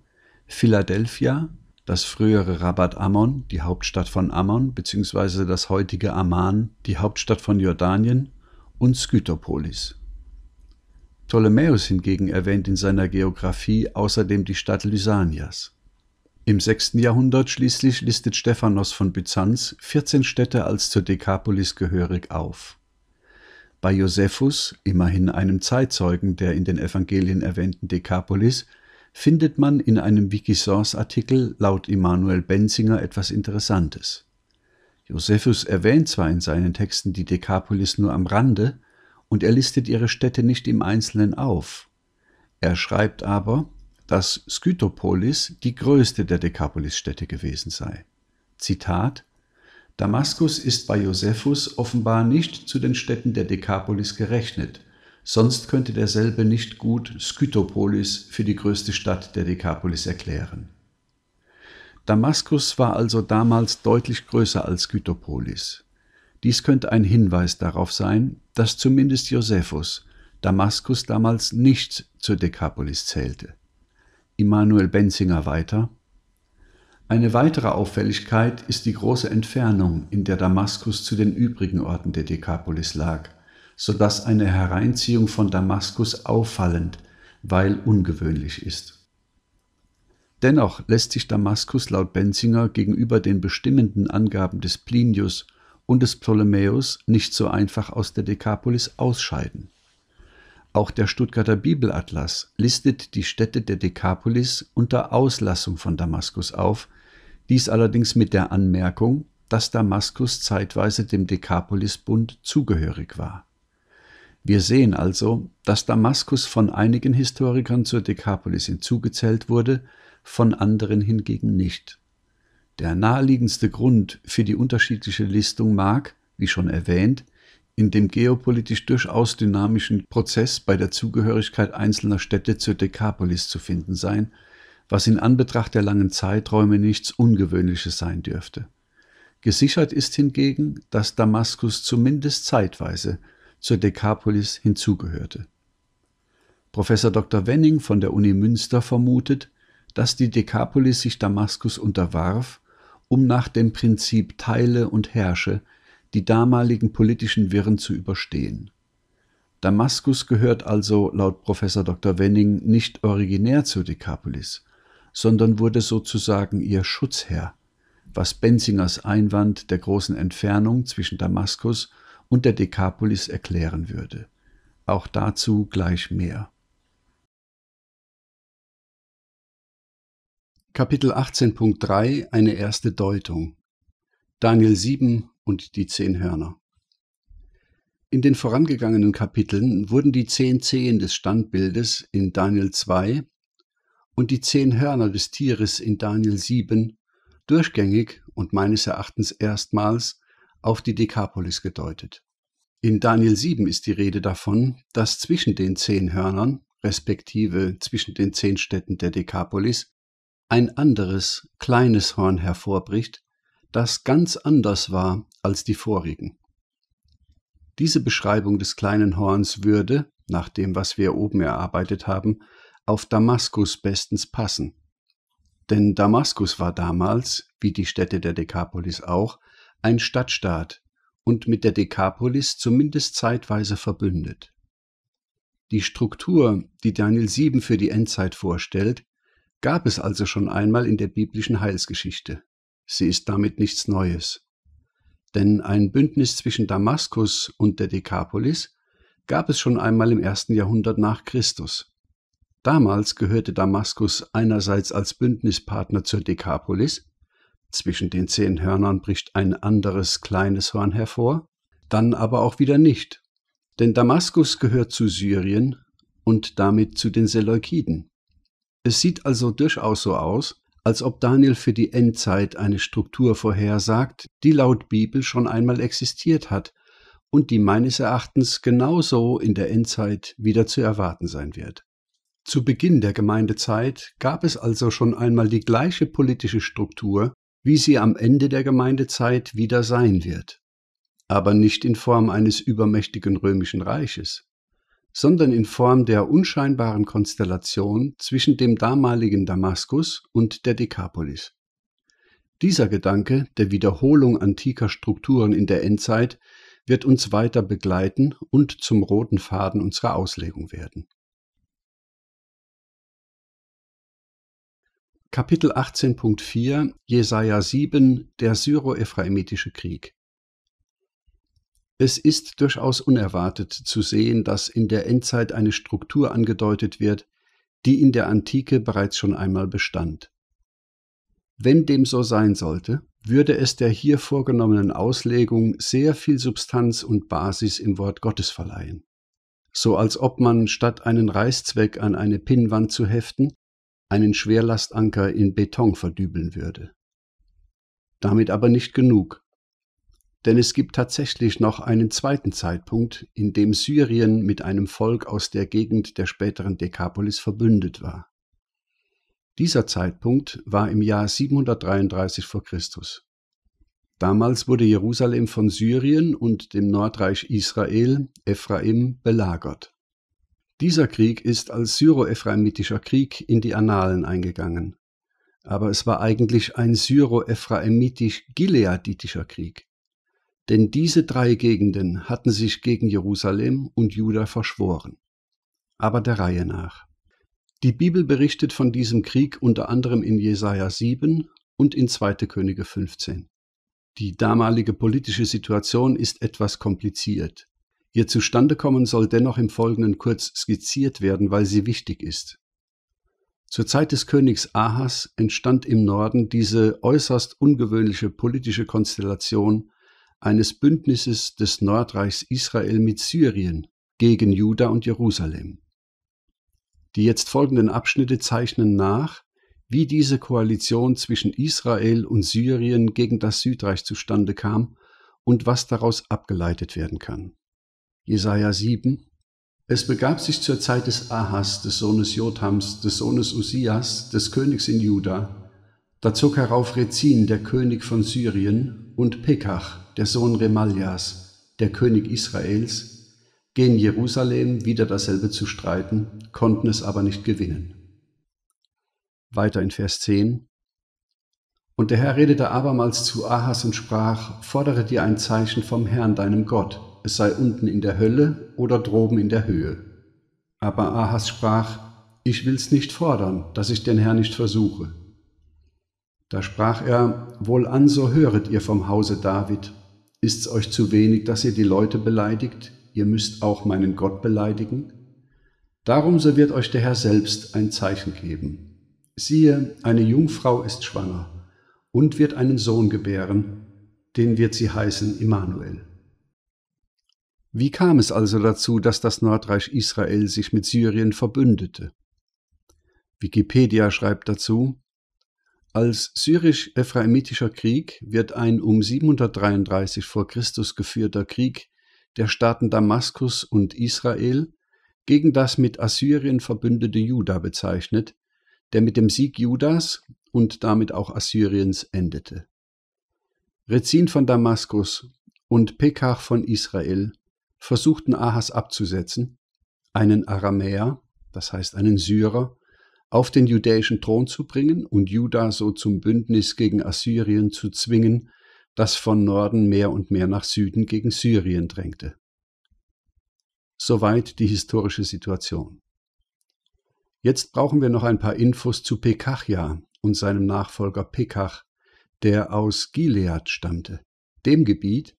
Philadelphia, das frühere Rabat Ammon, die Hauptstadt von Ammon, bzw. das heutige Amman, die Hauptstadt von Jordanien, und Skytopolis. Ptolemäus hingegen erwähnt in seiner Geographie außerdem die Stadt Lysanias. Im 6. Jahrhundert schließlich listet Stephanos von Byzanz 14 Städte als zur Dekapolis gehörig auf. Bei Josephus, immerhin einem Zeitzeugen der in den Evangelien erwähnten Dekapolis, findet man in einem Wikisource-Artikel laut Immanuel Benzinger etwas Interessantes. Josephus erwähnt zwar in seinen Texten die Dekapolis nur am Rande und er listet ihre Städte nicht im Einzelnen auf. Er schreibt aber, dass Skytopolis die größte der Dekapolis-Städte gewesen sei. Zitat: Damaskus ist bei Josephus offenbar nicht zu den Städten der Dekapolis gerechnet sonst könnte derselbe nicht gut Skytopolis für die größte Stadt der Dekapolis erklären. Damaskus war also damals deutlich größer als Skytopolis. Dies könnte ein Hinweis darauf sein, dass zumindest Josephus Damaskus damals nicht zur Dekapolis zählte. Immanuel Benzinger weiter. Eine weitere Auffälligkeit ist die große Entfernung, in der Damaskus zu den übrigen Orten der Dekapolis lag – sodass eine Hereinziehung von Damaskus auffallend, weil ungewöhnlich ist. Dennoch lässt sich Damaskus laut Benzinger gegenüber den bestimmenden Angaben des Plinius und des Ptolemäus nicht so einfach aus der Dekapolis ausscheiden. Auch der Stuttgarter Bibelatlas listet die Städte der Dekapolis unter Auslassung von Damaskus auf, dies allerdings mit der Anmerkung, dass Damaskus zeitweise dem Dekapolisbund zugehörig war. Wir sehen also, dass Damaskus von einigen Historikern zur Dekapolis hinzugezählt wurde, von anderen hingegen nicht. Der naheliegendste Grund für die unterschiedliche Listung mag, wie schon erwähnt, in dem geopolitisch durchaus dynamischen Prozess bei der Zugehörigkeit einzelner Städte zur Dekapolis zu finden sein, was in Anbetracht der langen Zeiträume nichts Ungewöhnliches sein dürfte. Gesichert ist hingegen, dass Damaskus zumindest zeitweise zur Dekapolis hinzugehörte. Professor Dr. Wenning von der Uni Münster vermutet, dass die Dekapolis sich Damaskus unterwarf, um nach dem Prinzip Teile und Herrsche die damaligen politischen Wirren zu überstehen. Damaskus gehört also laut Professor Dr. Wenning nicht originär zur Dekapolis, sondern wurde sozusagen ihr Schutzherr, was Benzingers Einwand der großen Entfernung zwischen Damaskus und und der Dekapolis erklären würde. Auch dazu gleich mehr. Kapitel 18.3 Eine erste Deutung Daniel 7 und die zehn Hörner In den vorangegangenen Kapiteln wurden die zehn Zehen des Standbildes in Daniel 2 und die zehn Hörner des Tieres in Daniel 7 durchgängig und meines Erachtens erstmals auf die Dekapolis gedeutet. In Daniel 7 ist die Rede davon, dass zwischen den zehn Hörnern, respektive zwischen den zehn Städten der Dekapolis, ein anderes, kleines Horn hervorbricht, das ganz anders war als die vorigen. Diese Beschreibung des kleinen Horns würde, nach dem, was wir oben erarbeitet haben, auf Damaskus bestens passen. Denn Damaskus war damals, wie die Städte der Dekapolis auch, ein Stadtstaat und mit der Dekapolis zumindest zeitweise verbündet. Die Struktur, die Daniel 7 für die Endzeit vorstellt, gab es also schon einmal in der biblischen Heilsgeschichte. Sie ist damit nichts Neues. Denn ein Bündnis zwischen Damaskus und der Dekapolis gab es schon einmal im ersten Jahrhundert nach Christus. Damals gehörte Damaskus einerseits als Bündnispartner zur Dekapolis zwischen den zehn Hörnern bricht ein anderes kleines Horn hervor, dann aber auch wieder nicht. Denn Damaskus gehört zu Syrien und damit zu den Seleukiden. Es sieht also durchaus so aus, als ob Daniel für die Endzeit eine Struktur vorhersagt, die laut Bibel schon einmal existiert hat und die meines Erachtens genauso in der Endzeit wieder zu erwarten sein wird. Zu Beginn der Gemeindezeit gab es also schon einmal die gleiche politische Struktur, wie sie am Ende der Gemeindezeit wieder sein wird. Aber nicht in Form eines übermächtigen römischen Reiches, sondern in Form der unscheinbaren Konstellation zwischen dem damaligen Damaskus und der Dekapolis. Dieser Gedanke der Wiederholung antiker Strukturen in der Endzeit wird uns weiter begleiten und zum roten Faden unserer Auslegung werden Kapitel 18.4 Jesaja 7 Der syro-ephraimitische Krieg Es ist durchaus unerwartet zu sehen, dass in der Endzeit eine Struktur angedeutet wird, die in der Antike bereits schon einmal bestand. Wenn dem so sein sollte, würde es der hier vorgenommenen Auslegung sehr viel Substanz und Basis im Wort Gottes verleihen. So als ob man statt einen Reißzweck an eine Pinnwand zu heften, einen Schwerlastanker in Beton verdübeln würde. Damit aber nicht genug. Denn es gibt tatsächlich noch einen zweiten Zeitpunkt, in dem Syrien mit einem Volk aus der Gegend der späteren Dekapolis verbündet war. Dieser Zeitpunkt war im Jahr 733 v. Chr. Damals wurde Jerusalem von Syrien und dem Nordreich Israel, Ephraim, belagert. Dieser Krieg ist als syro syroephraimischer Krieg in die Annalen eingegangen. Aber es war eigentlich ein syro syroephraimitich-gileaditischer Krieg. Denn diese drei Gegenden hatten sich gegen Jerusalem und Juda verschworen. Aber der Reihe nach. Die Bibel berichtet von diesem Krieg unter anderem in Jesaja 7 und in 2. Könige 15. Die damalige politische Situation ist etwas kompliziert. Ihr Zustandekommen soll dennoch im Folgenden kurz skizziert werden, weil sie wichtig ist. Zur Zeit des Königs Ahas entstand im Norden diese äußerst ungewöhnliche politische Konstellation eines Bündnisses des Nordreichs Israel mit Syrien gegen Juda und Jerusalem. Die jetzt folgenden Abschnitte zeichnen nach, wie diese Koalition zwischen Israel und Syrien gegen das Südreich zustande kam und was daraus abgeleitet werden kann. Jesaja 7. Es begab sich zur Zeit des Ahas, des Sohnes Jothams, des Sohnes Usias, des Königs in Juda. Da zog herauf Rezin, der König von Syrien, und Pekach, der Sohn Remaljas, der König Israels, gegen Jerusalem wieder dasselbe zu streiten, konnten es aber nicht gewinnen. Weiter in Vers 10. Und der Herr redete abermals zu Ahas und sprach, fordere dir ein Zeichen vom Herrn, deinem Gott, es sei unten in der Hölle oder droben in der Höhe. Aber Ahas sprach, ich will's nicht fordern, dass ich den Herrn nicht versuche. Da sprach er, wohlan so höret ihr vom Hause David, ist's euch zu wenig, dass ihr die Leute beleidigt, ihr müsst auch meinen Gott beleidigen? Darum so wird euch der Herr selbst ein Zeichen geben. Siehe, eine Jungfrau ist schwanger und wird einen Sohn gebären, den wird sie heißen Immanuel. Wie kam es also dazu, dass das Nordreich Israel sich mit Syrien verbündete? Wikipedia schreibt dazu, als syrisch-ephraimitischer Krieg wird ein um 733 vor Christus geführter Krieg der Staaten Damaskus und Israel gegen das mit Assyrien verbündete Juda bezeichnet, der mit dem Sieg Judas und damit auch Assyriens endete. Rezin von Damaskus und Pekach von Israel versuchten Ahas abzusetzen, einen Aramäer, das heißt einen Syrer, auf den judäischen Thron zu bringen und Juda so zum Bündnis gegen Assyrien zu zwingen, das von Norden mehr und mehr nach Süden gegen Syrien drängte. Soweit die historische Situation. Jetzt brauchen wir noch ein paar Infos zu Pekachia und seinem Nachfolger Pekach, der aus Gilead stammte, dem Gebiet,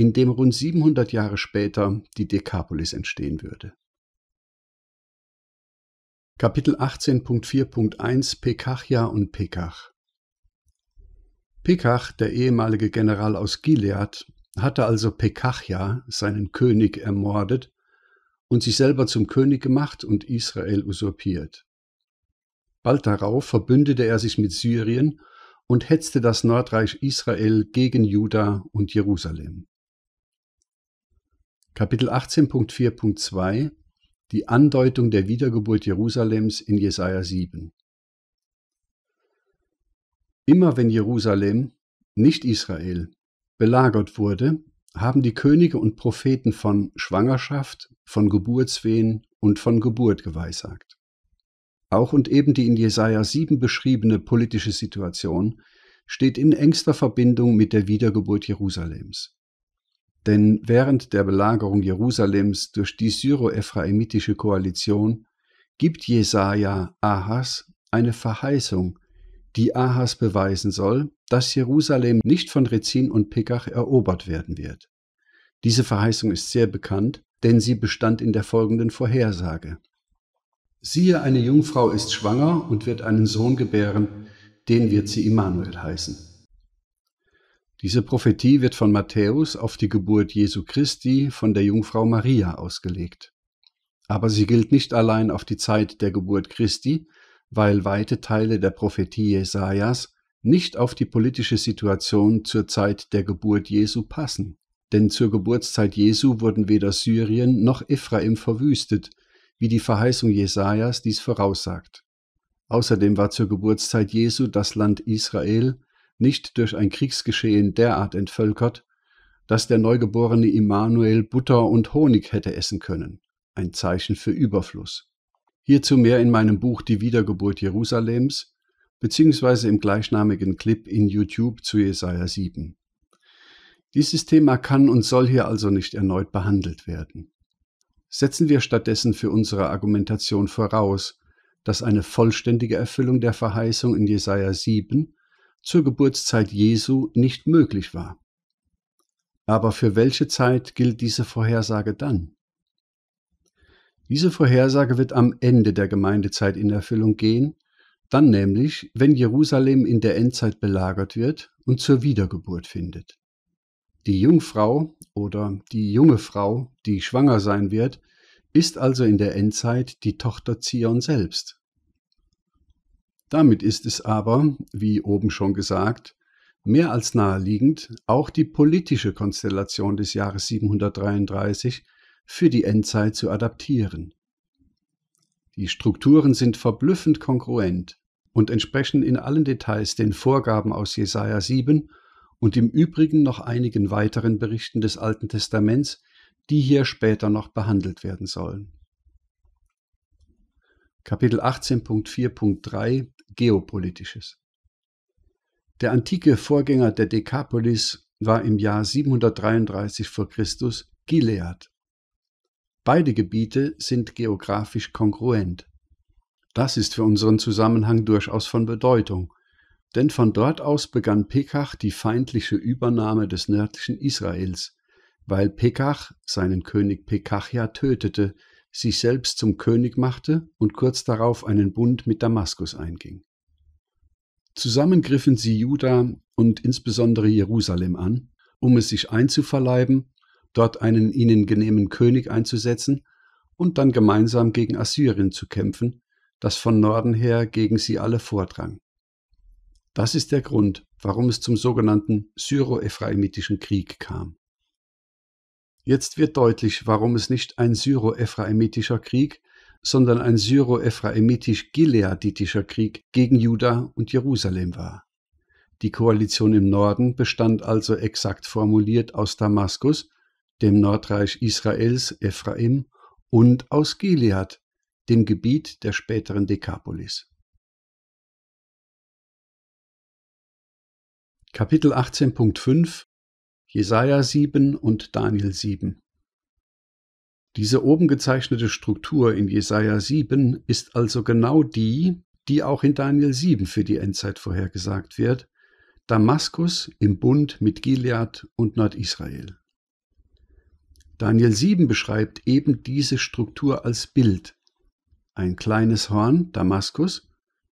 in dem rund 700 Jahre später die Dekapolis entstehen würde. Kapitel 18.4.1 Pekachia und Pekach Pekach, der ehemalige General aus Gilead, hatte also Pekachia, seinen König, ermordet und sich selber zum König gemacht und Israel usurpiert. Bald darauf verbündete er sich mit Syrien und hetzte das Nordreich Israel gegen Juda und Jerusalem. Kapitel 18.4.2 Die Andeutung der Wiedergeburt Jerusalems in Jesaja 7 Immer wenn Jerusalem, nicht Israel, belagert wurde, haben die Könige und Propheten von Schwangerschaft, von Geburtswehen und von Geburt geweissagt. Auch und eben die in Jesaja 7 beschriebene politische Situation steht in engster Verbindung mit der Wiedergeburt Jerusalems. Denn während der Belagerung Jerusalems durch die syro-ephraimitische Koalition gibt Jesaja Ahas eine Verheißung, die Ahas beweisen soll, dass Jerusalem nicht von Rezin und Pekach erobert werden wird. Diese Verheißung ist sehr bekannt, denn sie bestand in der folgenden Vorhersage. Siehe, eine Jungfrau ist schwanger und wird einen Sohn gebären, den wird sie Immanuel heißen. Diese Prophetie wird von Matthäus auf die Geburt Jesu Christi von der Jungfrau Maria ausgelegt. Aber sie gilt nicht allein auf die Zeit der Geburt Christi, weil weite Teile der Prophetie Jesajas nicht auf die politische Situation zur Zeit der Geburt Jesu passen. Denn zur Geburtszeit Jesu wurden weder Syrien noch Ephraim verwüstet, wie die Verheißung Jesajas dies voraussagt. Außerdem war zur Geburtszeit Jesu das Land Israel nicht durch ein Kriegsgeschehen derart entvölkert, dass der neugeborene Immanuel Butter und Honig hätte essen können, ein Zeichen für Überfluss. Hierzu mehr in meinem Buch Die Wiedergeburt Jerusalems, beziehungsweise im gleichnamigen Clip in YouTube zu Jesaja 7. Dieses Thema kann und soll hier also nicht erneut behandelt werden. Setzen wir stattdessen für unsere Argumentation voraus, dass eine vollständige Erfüllung der Verheißung in Jesaja 7 zur Geburtszeit Jesu nicht möglich war. Aber für welche Zeit gilt diese Vorhersage dann? Diese Vorhersage wird am Ende der Gemeindezeit in Erfüllung gehen, dann nämlich, wenn Jerusalem in der Endzeit belagert wird und zur Wiedergeburt findet. Die Jungfrau oder die junge Frau, die schwanger sein wird, ist also in der Endzeit die Tochter Zion selbst. Damit ist es aber, wie oben schon gesagt, mehr als naheliegend, auch die politische Konstellation des Jahres 733 für die Endzeit zu adaptieren. Die Strukturen sind verblüffend kongruent und entsprechen in allen Details den Vorgaben aus Jesaja 7 und im Übrigen noch einigen weiteren Berichten des Alten Testaments, die hier später noch behandelt werden sollen. Kapitel 18.4.3 Geopolitisches. Der antike Vorgänger der Dekapolis war im Jahr 733 vor Christus Gilead. Beide Gebiete sind geografisch kongruent. Das ist für unseren Zusammenhang durchaus von Bedeutung, denn von dort aus begann Pekach die feindliche Übernahme des nördlichen Israels, weil Pekach seinen König Pekachia tötete sich selbst zum König machte und kurz darauf einen Bund mit Damaskus einging. Zusammen griffen sie Juda und insbesondere Jerusalem an, um es sich einzuverleiben, dort einen ihnen genehmen König einzusetzen und dann gemeinsam gegen Assyrien zu kämpfen, das von Norden her gegen sie alle vordrang. Das ist der Grund, warum es zum sogenannten syro-ephraimitischen Krieg kam. Jetzt wird deutlich, warum es nicht ein syro-ephraimitischer Krieg, sondern ein syro-ephraimitisch-gileaditischer Krieg gegen Juda und Jerusalem war. Die Koalition im Norden bestand also exakt formuliert aus Damaskus, dem Nordreich Israels Ephraim und aus Gilead, dem Gebiet der späteren Dekapolis. Kapitel 18.5 Jesaja 7 und Daniel 7. Diese oben gezeichnete Struktur in Jesaja 7 ist also genau die, die auch in Daniel 7 für die Endzeit vorhergesagt wird, Damaskus im Bund mit Gilead und Nordisrael. Daniel 7 beschreibt eben diese Struktur als Bild. Ein kleines Horn, Damaskus,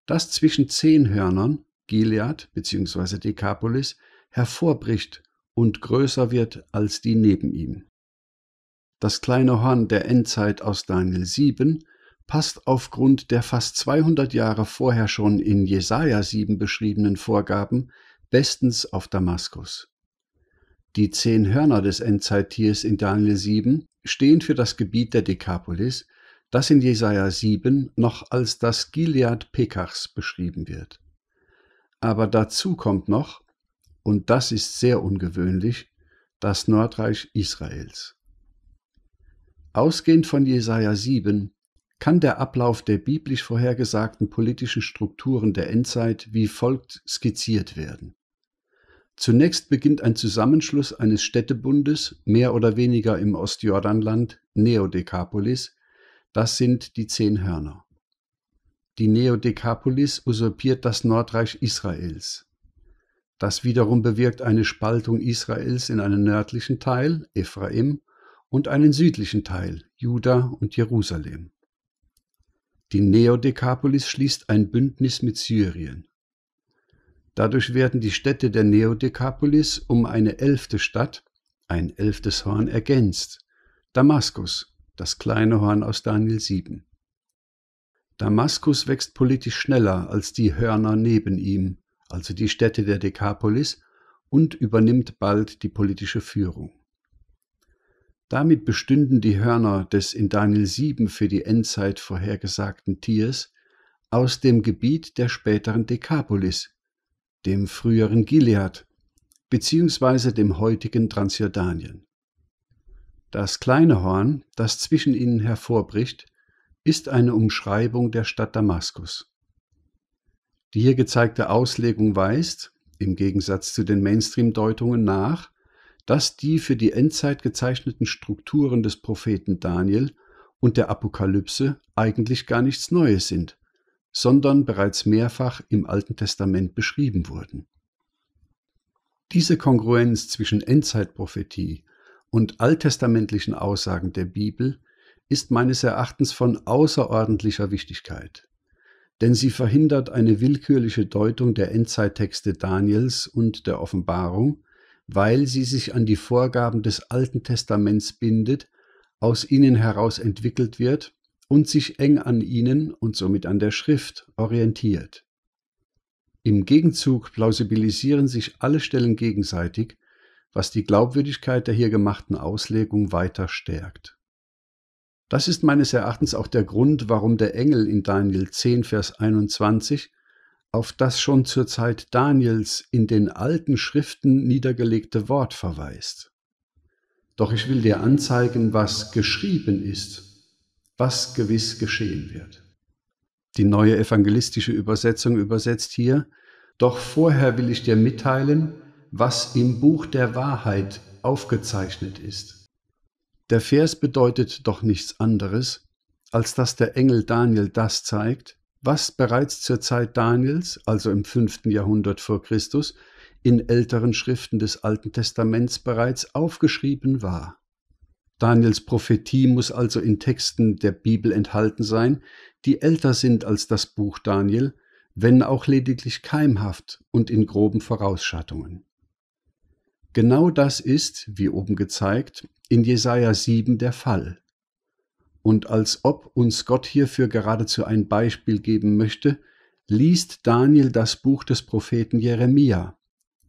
das zwischen zehn Hörnern, Gilead bzw. Dekapolis, hervorbricht und größer wird als die neben ihm. Das kleine Horn der Endzeit aus Daniel 7 passt aufgrund der fast 200 Jahre vorher schon in Jesaja 7 beschriebenen Vorgaben bestens auf Damaskus. Die zehn Hörner des Endzeittiers in Daniel 7 stehen für das Gebiet der Dekapolis, das in Jesaja 7 noch als das Gilead Pekachs beschrieben wird. Aber dazu kommt noch, und das ist sehr ungewöhnlich, das Nordreich Israels. Ausgehend von Jesaja 7 kann der Ablauf der biblisch vorhergesagten politischen Strukturen der Endzeit wie folgt skizziert werden. Zunächst beginnt ein Zusammenschluss eines Städtebundes, mehr oder weniger im Ostjordanland, Neodekapolis. Das sind die zehn Hörner. Die Neodekapolis usurpiert das Nordreich Israels. Das wiederum bewirkt eine Spaltung Israels in einen nördlichen Teil, Ephraim, und einen südlichen Teil, Juda und Jerusalem. Die Neodekapolis schließt ein Bündnis mit Syrien. Dadurch werden die Städte der Neodekapolis um eine elfte Stadt, ein elftes Horn ergänzt, Damaskus, das kleine Horn aus Daniel 7. Damaskus wächst politisch schneller als die Hörner neben ihm, also die Städte der Dekapolis, und übernimmt bald die politische Führung. Damit bestünden die Hörner des in Daniel 7 für die Endzeit vorhergesagten Tiers aus dem Gebiet der späteren Dekapolis, dem früheren Gilead, beziehungsweise dem heutigen Transjordanien. Das kleine Horn, das zwischen ihnen hervorbricht, ist eine Umschreibung der Stadt Damaskus. Die hier gezeigte Auslegung weist, im Gegensatz zu den Mainstream-Deutungen, nach, dass die für die Endzeit gezeichneten Strukturen des Propheten Daniel und der Apokalypse eigentlich gar nichts Neues sind, sondern bereits mehrfach im Alten Testament beschrieben wurden. Diese Kongruenz zwischen Endzeitprophetie und alttestamentlichen Aussagen der Bibel ist meines Erachtens von außerordentlicher Wichtigkeit denn sie verhindert eine willkürliche Deutung der Endzeittexte Daniels und der Offenbarung, weil sie sich an die Vorgaben des Alten Testaments bindet, aus ihnen heraus entwickelt wird und sich eng an ihnen und somit an der Schrift orientiert. Im Gegenzug plausibilisieren sich alle Stellen gegenseitig, was die Glaubwürdigkeit der hier gemachten Auslegung weiter stärkt das ist meines Erachtens auch der Grund, warum der Engel in Daniel 10, Vers 21 auf das schon zur Zeit Daniels in den alten Schriften niedergelegte Wort verweist. Doch ich will dir anzeigen, was geschrieben ist, was gewiss geschehen wird. Die neue evangelistische Übersetzung übersetzt hier, doch vorher will ich dir mitteilen, was im Buch der Wahrheit aufgezeichnet ist. Der Vers bedeutet doch nichts anderes, als dass der Engel Daniel das zeigt, was bereits zur Zeit Daniels, also im 5. Jahrhundert vor Christus, in älteren Schriften des Alten Testaments bereits aufgeschrieben war. Daniels Prophetie muss also in Texten der Bibel enthalten sein, die älter sind als das Buch Daniel, wenn auch lediglich keimhaft und in groben Vorausschattungen. Genau das ist, wie oben gezeigt, in Jesaja 7 der Fall. Und als ob uns Gott hierfür geradezu ein Beispiel geben möchte, liest Daniel das Buch des Propheten Jeremia,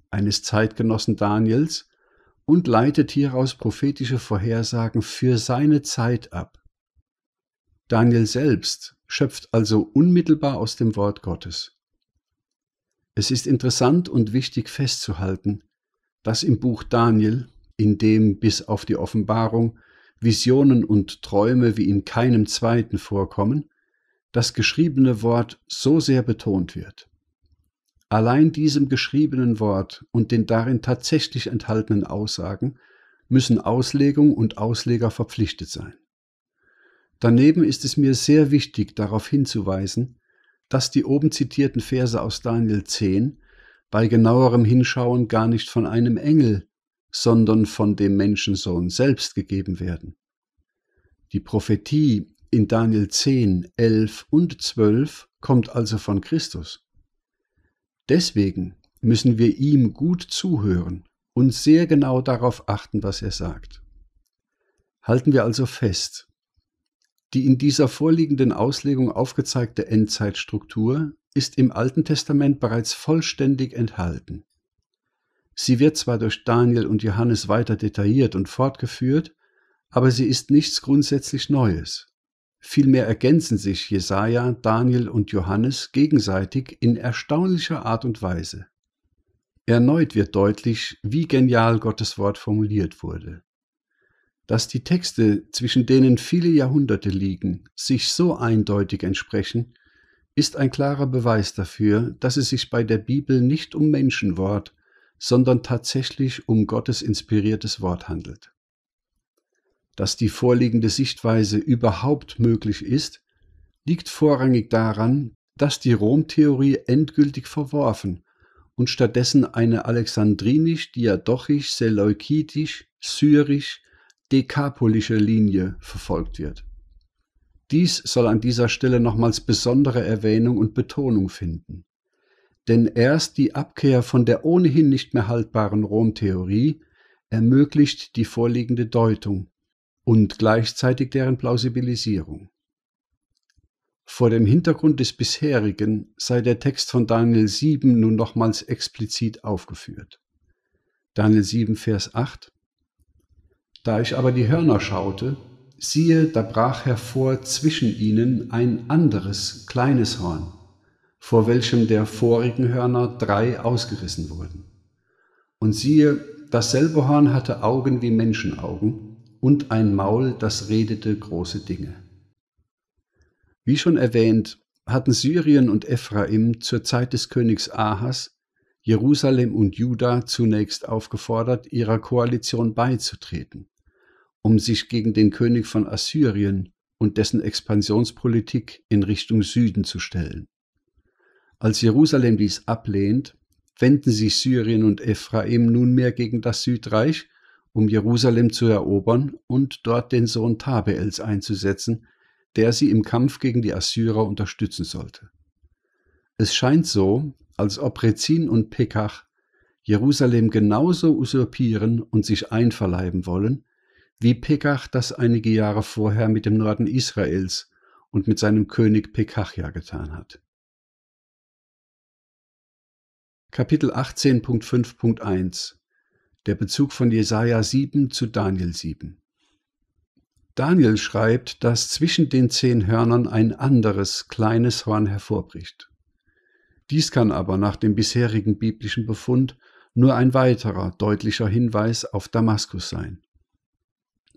eines Zeitgenossen Daniels, und leitet hieraus prophetische Vorhersagen für seine Zeit ab. Daniel selbst schöpft also unmittelbar aus dem Wort Gottes. Es ist interessant und wichtig festzuhalten, dass im Buch Daniel, in dem bis auf die Offenbarung Visionen und Träume wie in keinem zweiten vorkommen, das geschriebene Wort so sehr betont wird. Allein diesem geschriebenen Wort und den darin tatsächlich enthaltenen Aussagen müssen Auslegung und Ausleger verpflichtet sein. Daneben ist es mir sehr wichtig darauf hinzuweisen, dass die oben zitierten Verse aus Daniel 10 bei genauerem Hinschauen gar nicht von einem Engel, sondern von dem Menschensohn selbst gegeben werden. Die Prophetie in Daniel 10, 11 und 12 kommt also von Christus. Deswegen müssen wir ihm gut zuhören und sehr genau darauf achten, was er sagt. Halten wir also fest, die in dieser vorliegenden Auslegung aufgezeigte Endzeitstruktur ist im Alten Testament bereits vollständig enthalten. Sie wird zwar durch Daniel und Johannes weiter detailliert und fortgeführt, aber sie ist nichts grundsätzlich Neues. Vielmehr ergänzen sich Jesaja, Daniel und Johannes gegenseitig in erstaunlicher Art und Weise. Erneut wird deutlich, wie genial Gottes Wort formuliert wurde. Dass die Texte, zwischen denen viele Jahrhunderte liegen, sich so eindeutig entsprechen, ist ein klarer Beweis dafür, dass es sich bei der Bibel nicht um Menschenwort, sondern tatsächlich um Gottes inspiriertes Wort handelt. Dass die vorliegende Sichtweise überhaupt möglich ist, liegt vorrangig daran, dass die Rom-Theorie endgültig verworfen und stattdessen eine alexandrinisch, diadochisch, seleukidisch, syrisch, dekapolische Linie verfolgt wird. Dies soll an dieser Stelle nochmals besondere Erwähnung und Betonung finden. Denn erst die Abkehr von der ohnehin nicht mehr haltbaren Rom-Theorie ermöglicht die vorliegende Deutung und gleichzeitig deren Plausibilisierung. Vor dem Hintergrund des bisherigen sei der Text von Daniel 7 nun nochmals explizit aufgeführt. Daniel 7, Vers 8 Da ich aber die Hörner schaute, siehe, da brach hervor zwischen ihnen ein anderes kleines Horn, vor welchem der vorigen Hörner drei ausgerissen wurden. Und siehe, dasselbe Horn hatte Augen wie Menschenaugen und ein Maul, das redete große Dinge. Wie schon erwähnt, hatten Syrien und Ephraim zur Zeit des Königs Ahas Jerusalem und Juda zunächst aufgefordert, ihrer Koalition beizutreten um sich gegen den König von Assyrien und dessen Expansionspolitik in Richtung Süden zu stellen. Als Jerusalem dies ablehnt, wenden sich Syrien und Ephraim nunmehr gegen das Südreich, um Jerusalem zu erobern und dort den Sohn Tabeels einzusetzen, der sie im Kampf gegen die Assyrer unterstützen sollte. Es scheint so, als ob Rezin und Pekach Jerusalem genauso usurpieren und sich einverleiben wollen, wie Pekach das einige Jahre vorher mit dem Norden Israels und mit seinem König Pekachia getan hat. Kapitel 18.5.1 Der Bezug von Jesaja 7 zu Daniel 7 Daniel schreibt, dass zwischen den zehn Hörnern ein anderes, kleines Horn hervorbricht. Dies kann aber nach dem bisherigen biblischen Befund nur ein weiterer, deutlicher Hinweis auf Damaskus sein.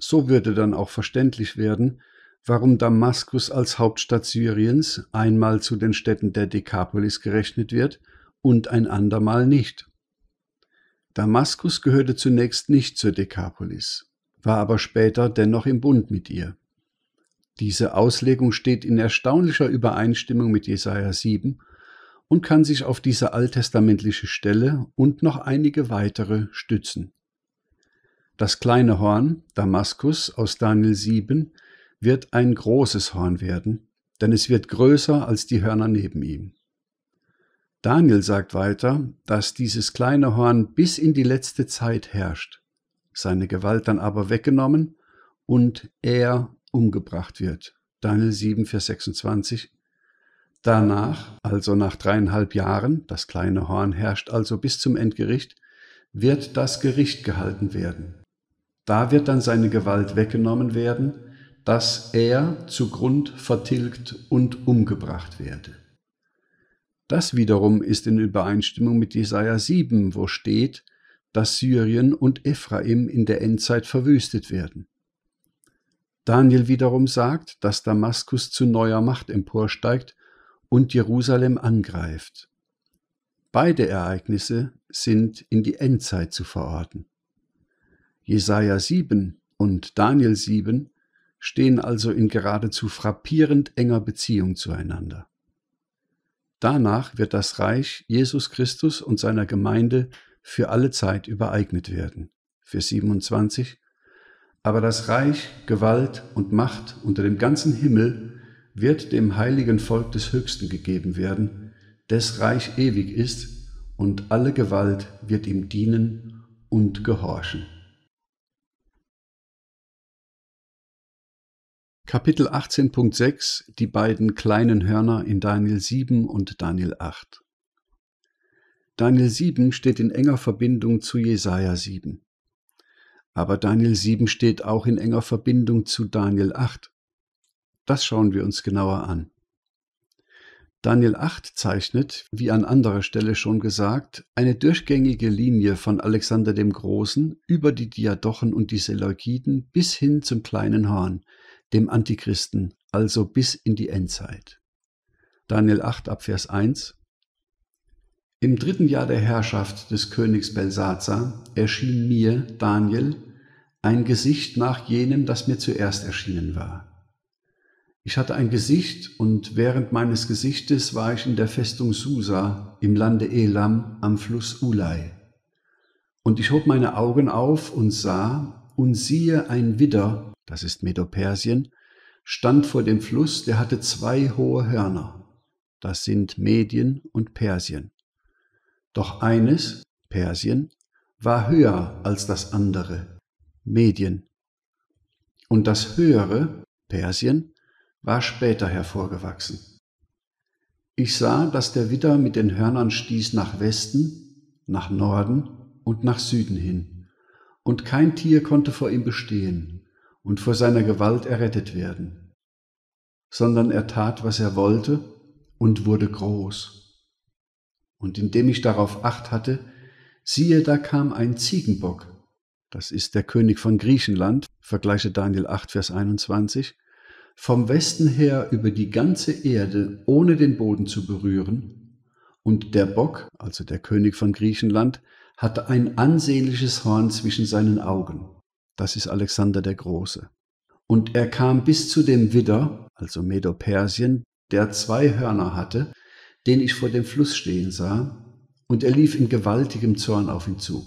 So würde dann auch verständlich werden, warum Damaskus als Hauptstadt Syriens einmal zu den Städten der Dekapolis gerechnet wird und ein andermal nicht. Damaskus gehörte zunächst nicht zur Dekapolis, war aber später dennoch im Bund mit ihr. Diese Auslegung steht in erstaunlicher Übereinstimmung mit Jesaja 7 und kann sich auf diese alttestamentliche Stelle und noch einige weitere stützen. Das kleine Horn, Damaskus aus Daniel 7, wird ein großes Horn werden, denn es wird größer als die Hörner neben ihm. Daniel sagt weiter, dass dieses kleine Horn bis in die letzte Zeit herrscht, seine Gewalt dann aber weggenommen und er umgebracht wird. Daniel 7, Vers 26. Danach, also nach dreieinhalb Jahren, das kleine Horn herrscht also bis zum Endgericht, wird das Gericht gehalten werden. Da wird dann seine Gewalt weggenommen werden, dass er zugrund vertilgt und umgebracht werde. Das wiederum ist in Übereinstimmung mit Jesaja 7, wo steht, dass Syrien und Ephraim in der Endzeit verwüstet werden. Daniel wiederum sagt, dass Damaskus zu neuer Macht emporsteigt und Jerusalem angreift. Beide Ereignisse sind in die Endzeit zu verorten. Jesaja 7 und Daniel 7 stehen also in geradezu frappierend enger Beziehung zueinander. Danach wird das Reich Jesus Christus und seiner Gemeinde für alle Zeit übereignet werden. Vers 27. Aber das Reich, Gewalt und Macht unter dem ganzen Himmel wird dem heiligen Volk des Höchsten gegeben werden, des Reich ewig ist, und alle Gewalt wird ihm dienen und gehorchen. Kapitel 18.6 Die beiden kleinen Hörner in Daniel 7 und Daniel 8 Daniel 7 steht in enger Verbindung zu Jesaja 7. Aber Daniel 7 steht auch in enger Verbindung zu Daniel 8. Das schauen wir uns genauer an. Daniel 8 zeichnet, wie an anderer Stelle schon gesagt, eine durchgängige Linie von Alexander dem Großen über die Diadochen und die Seleukiden bis hin zum kleinen Horn, dem Antichristen, also bis in die Endzeit. Daniel 8 ab Vers 1 Im dritten Jahr der Herrschaft des Königs Belsaza erschien mir, Daniel, ein Gesicht nach jenem, das mir zuerst erschienen war. Ich hatte ein Gesicht und während meines Gesichtes war ich in der Festung Susa im Lande Elam am Fluss Ulai. Und ich hob meine Augen auf und sah, und siehe ein Widder, das ist Medopersien, stand vor dem Fluss, der hatte zwei hohe Hörner, das sind Medien und Persien. Doch eines, Persien, war höher als das andere, Medien. Und das höhere, Persien, war später hervorgewachsen. Ich sah, dass der Widder mit den Hörnern stieß nach Westen, nach Norden und nach Süden hin, und kein Tier konnte vor ihm bestehen, und vor seiner Gewalt errettet werden, sondern er tat, was er wollte und wurde groß. Und indem ich darauf acht hatte, siehe, da kam ein Ziegenbock, das ist der König von Griechenland, vergleiche Daniel 8, Vers 21, vom Westen her über die ganze Erde, ohne den Boden zu berühren, und der Bock, also der König von Griechenland, hatte ein ansehnliches Horn zwischen seinen Augen. Das ist Alexander der Große. Und er kam bis zu dem Widder, also Medo-Persien, der zwei Hörner hatte, den ich vor dem Fluss stehen sah, und er lief in gewaltigem Zorn auf ihn zu.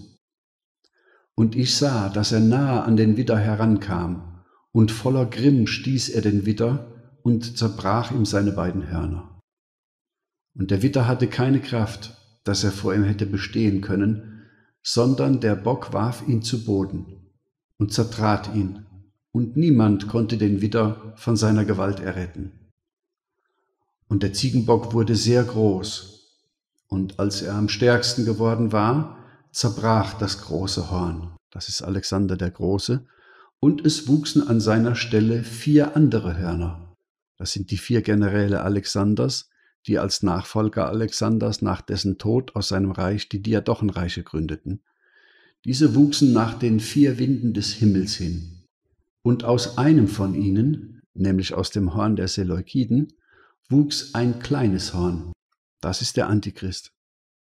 Und ich sah, dass er nahe an den Widder herankam, und voller Grimm stieß er den Widder und zerbrach ihm seine beiden Hörner. Und der Widder hatte keine Kraft, dass er vor ihm hätte bestehen können, sondern der Bock warf ihn zu Boden, und zertrat ihn, und niemand konnte den Widder von seiner Gewalt erretten. Und der Ziegenbock wurde sehr groß, und als er am stärksten geworden war, zerbrach das große Horn, das ist Alexander der Große, und es wuchsen an seiner Stelle vier andere Hörner. Das sind die vier Generäle Alexanders, die als Nachfolger Alexanders nach dessen Tod aus seinem Reich die Diadochenreiche gründeten diese wuchsen nach den vier Winden des Himmels hin. Und aus einem von ihnen, nämlich aus dem Horn der Seleukiden, wuchs ein kleines Horn. Das ist der Antichrist.